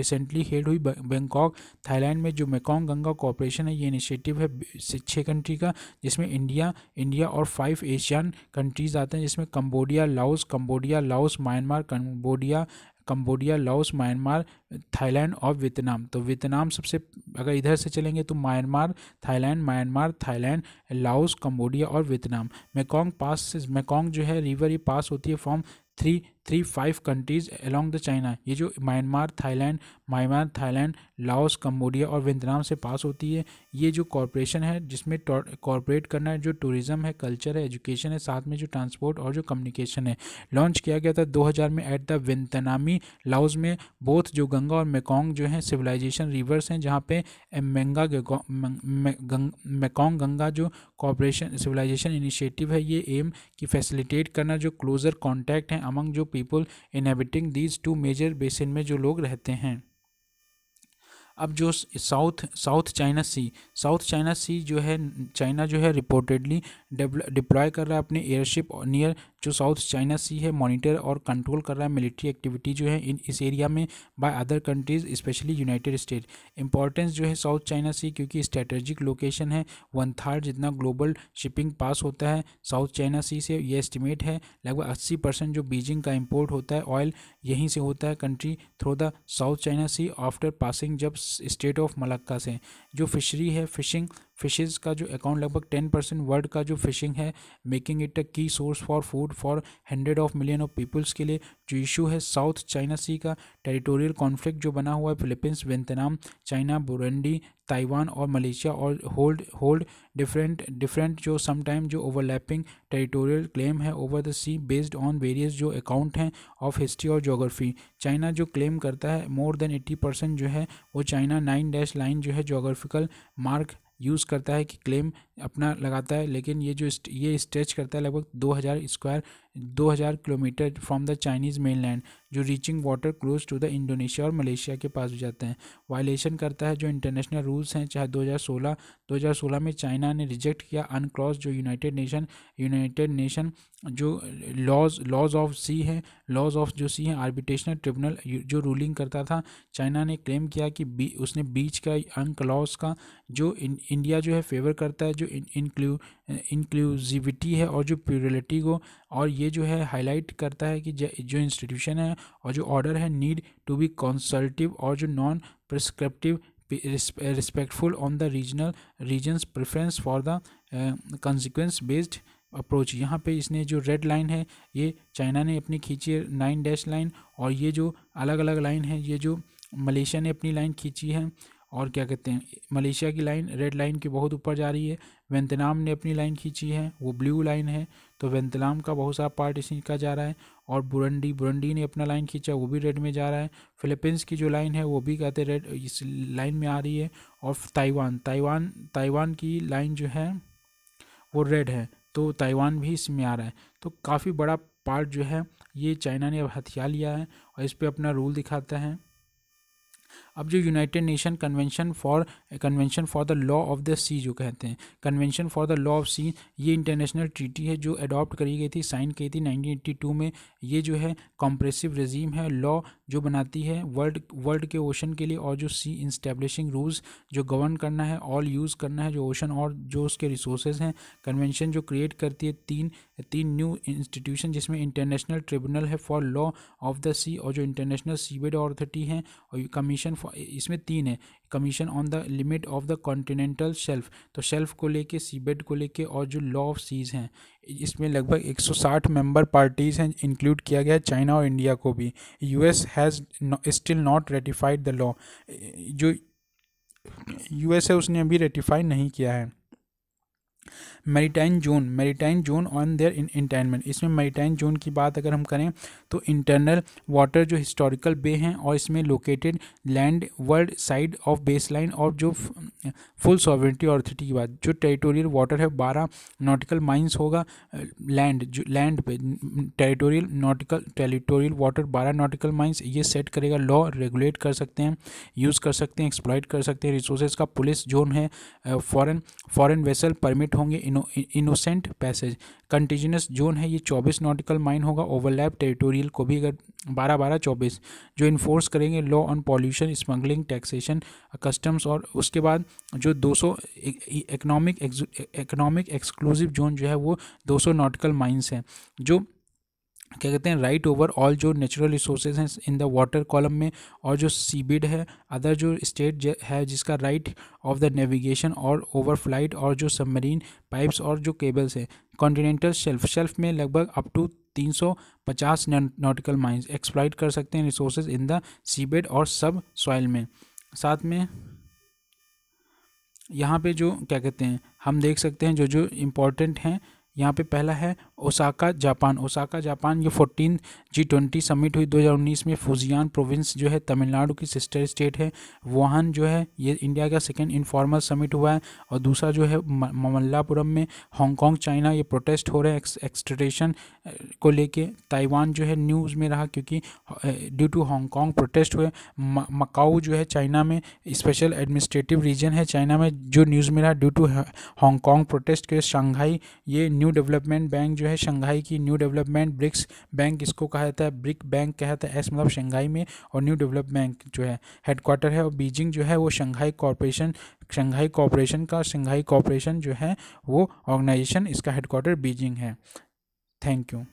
रिसेंटली हेड हुई बैंकॉक थाईलैंड में जो मेकॉन्ग गंगा कॉरपोरेशन है ये इनिशिएटिव है छः कंट्री का जिसमें इंडिया इंडिया और फाइव एशियन कंट्रीज आते हैं जिसमें Cambodia Laos Cambodia Laos Myanmar Cambodia Cambodia Laos Myanmar Thailand और वियतनाम तो वियतनाम सबसे अगर इधर से चलेंगे तो Myanmar Thailand Myanmar Thailand Laos Cambodia और वियतनाम मेकोंग पास मेकोंग जो है रिवर ये पास होती है from three three five countries along the China ये जो Myanmar Thailand Myanmar Thailand Laos Cambodia और वियतनाम से पास होती है ये जो कॉरपोरेशन है जिसमें कॉरपोरेट करना है जो टूरिज़्म है कल्चर है एजुकेशन है साथ में जो ट्रांसपोर्ट और जो कम्युनिकेशन है लॉन्च किया गया था 2000 में एट द वियतनामी लाउज में बोथ जो गंगा और मेकोंग जो है सिविलाइजेशन रिवर्स हैं जहाँ पे मेंगा मेकोंग गंगा जो कॉरपोरेशन सिविलाइजेशन इनिशिएटिव है ये एम की फैसिलिटेट करना जो क्लोज़र कॉन्टैक्ट हैं अमंग जो people inhabiting these two major basin में जो लोग रहते हैं अब जो South South China Sea South China Sea जो है चाइना जो है रिपोर्टेडली डिप्लॉय कर रहा है अपने एयरशिप नियर जो साउथ चाइना सी है मॉनिटर और कंट्रोल कर रहा है मिलिट्री एक्टिविटी जो है इन इस एरिया में by other countries specially United State importance जो है साउथ चाइना सी क्योंकि स्ट्रेटेजिक लोकेशन है वन थर्ड जितना ग्लोबल शिपिंग पास होता है साउथ चाइना सी से ये एस्टिमेट है लगभग अस्सी परसेंट जो बीजिंग का इम्पोर्ट होता है ऑयल यहीं से होता है country through the South China Sea after passing जब स्टेट ऑफ मलक्का से जो फिशरी है फिशिंग फिशेज़ का जो अकाउंट लगभग टेन परसेंट वर्ल्ड का जो फिशिंग है making it a key source for food for hundred of million of peoples के लिए जो इशू है साउथ चाइना सी का टेरिटोरियल कॉन्फ्लिक्ट जो बना हुआ है Philippines Vietnam China Burundi Taiwan और मलेशिया और होल्ड होल्ड डिफरेंट डिफरेंट जो समटाइम जो ओवरलैपिंग टेरिटोरियल क्लेम है over the sea based on various जो अकाउंट हैं ऑफ हिस्ट्री और जोग्राफी चाइना जो क्लेम करता है मोर देन एट्टी परसेंट जो है वो चाइना नाइन डैश लाइन जो है जोग्राफिकल मार्क यूज़ करता है कि क्लेम अपना लगाता है लेकिन ये जो ये स्ट्रेच करता है लगभग 2000 square 2000 kilometre from the Chinese mainland जो reaching water close to the Indonesia और मलेशिया के पास भी जाते हैं वायलेशन करता है जो इंटरनेशनल रूल्स हैं चाहे 2016 2016 में चाइना ने रिजेक्ट किया अनक्रॉस जो यूनाइटेड नेशन यूनाइटेड नेशन जो लॉज लॉज ऑफ सी हैं लॉज ऑफ जो सी हैं आर्बिटेशनल ट्रिब्यूनल जो रूलिंग करता था चाइना ने क्लेम किया कि बी, उसने बीच का अंक का जो इंडिया जो है फेवर करता है जो इंक्लू इंक्लूसिविटी है और जो प्योरिटी को और ये जो है हाईलाइट करता है कि जो इंस्टीट्यूशन है और जो ऑर्डर है नीड टू बी कंसल्टिव और जो non prescriptive respectful on the regional regions preference for the consequence based approach यहाँ पे इसने जो रेड लाइन है ये चाइना ने अपनी खींची है नाइन डैश लाइन और ये जो अलग अलग लाइन है ये जो मलेशिया ने अपनी लाइन खींची है और क्या कहते हैं मलेशिया की लाइन रेड लाइन के बहुत ऊपर जा रही है वेंतनाम ने अपनी लाइन खींची है वो ब्लू लाइन है तो वेंतनाम का बहुत सारा पार्ट इसी का जा रहा है और बुरंडी बुरंडी ने अपना लाइन खींचा वो भी रेड में जा रहा है फिलीपींस की जो लाइन है वो भी कहते हैं रेड इस लाइन में आ रही है और ताइवान ताइवान ताइवान की लाइन जो है वो रेड है तो ताइवान भी इसमें आ रहा है तो काफ़ी बड़ा पार्ट जो है ये चाइना ने अब हथियार लिया है और इस पर अपना रूल दिखाता है अब जो United Nation convention for convention for the law of the sea जो कहते हैं convention for the law of sea ये इंटरनेशनल ट्रीटी है जो अडॉप्ट करी गई थी साइन की थी 1982 में ये जो है कॉम्प्रेसिव रज़ीम है लॉ जो बनाती है वर्ल्ड वर्ल्ड के ओशन के लिए और जो सी इंस्टेब्लिशिंग रूल्स जो गवर्न करना है ऑल यूज़ करना है जो ओशन और जो उसके रिसोर्सेज हैं कन्वेंशन जो क्रिएट करती है तीन तीन न्यू इंस्टीट्यूशन जिसमें इंटरनेशनल ट्रिब्यूनल है for law of the sea और जो इंटरनेशनल सीबेड अथॉरिटी है और कमीशन इसमें तीन है commission on the limit of the continental shelf तो शेल्फ को लेके बेड को लेके और जो लॉ ऑफ सीज हैं इसमें लगभग 160 मेंबर पार्टीज हैं इंक्लूड किया गया चाइना और इंडिया को भी US has still not ratified the law जो यूएस है उसने अभी रेटिफाई नहीं किया है maritime zone maritime zone on their entitlement इसमें मेरीटाइन जोन की बात अगर हम करें तो इंटरनल वाटर जो हिस्टोरिकल बे हैं और इसमें located landward side of baseline और जो फुल सॉवरिटी अथॉरिटी की बात जो टेरिटोरियल वाटर है बारह नॉटिकल माइंस होगा लैंड जो लैंड पे टेरिटोरियल नॉटिकल टेरिटोरियल वाटर बारह नॉटिकल माइंस ये सेट करेगा लॉ रेगुलेट कर सकते हैं यूज़ कर सकते हैं एक्सप्लॉयट कर सकते हैं रिसोर्सेज का पुलिस जोन है फॉरेन फॉरेन वेसल परमिट होंगे इनोसेंट पैसेज कंटिजनस जोन है ये चौबीस नॉटिकल माइन होगा ओवरलैप टेरिटोरियल को भी अगर बारह बारह चौबीस जो इन्फोर्स करेंगे law on pollution smuggling taxation customs और उसके बाद जो 200 इकनॉमिक इकनॉमिक एक्सक्लूसिव जोन जो है वो 200 नॉटिकल माइन्स हैं जो क्या कहते हैं राइट ओवर ऑल जो नेचुरल रिसोर्सेज हैं इन द वाटर कॉलम में और जो सीबिड है अदर जो स्टेट है जिसका राइट ऑफ द नेविगेशन और ओवर फ्लाइट और जो सबमरीन पाइप्स और जो केबल्स हैं कॉन्टीनेंटल शेल्फ शेल्फ में लगभग up to 350 nautical miles exploit कर सकते हैं रिसोर्सेज इन द सीबेड और सब सॉइल में साथ में यहाँ पे जो क्या कहते हैं हम देख सकते हैं जो जो इम्पोर्टेंट हैं यहाँ पे पहला है ओसाका जापान ओसाका जापान ये फोर्टीन जी ट्वेंटी समिट हुई 2019 में फुजियान प्रोविंस जो है तमिलनाडु की सिस्टर स्टेट है वुहान जो है ये इंडिया का सेकेंड इनफॉर्मल समिट हुआ है और दूसरा जो है ममल्लापुरम में हांगकांग चाइना ये प्रोटेस्ट हो रहे हैं एक्सट्रेशन को लेके ताइवान जो है न्यूज़ में रहा क्योंकि ड्यू टू हांगकॉन्ग प्रोटेस्ट हुए मकाऊ जो है चाइना में स्पेशल एडमिनिस्ट्रेटिव रीजन है चाइना में जो न्यूज़ में रहा ड्यू टू हांगकॉन्ग प्रोटेस्ट के शंघाई ये न्यू डेवलपमेंट बैंक जो है शंघाई की न्यू डेवलपमेंट ब्रिक्स बैंक इसको कहा जाता है ब्रिक बैंक कहा जाता है एस मतलब शंघाई में और न्यू डेवलप बैंक जो है हेडक्वार्टर है और बीजिंग जो है वो शंघाई कॉरपोरेशन शंघाई कॉरपोरेशन का शंघाई कॉरपोरेशन जो है वो ऑर्गेनाइजेशन इसका हेडक्वार्टर बीजिंग है थैंक यू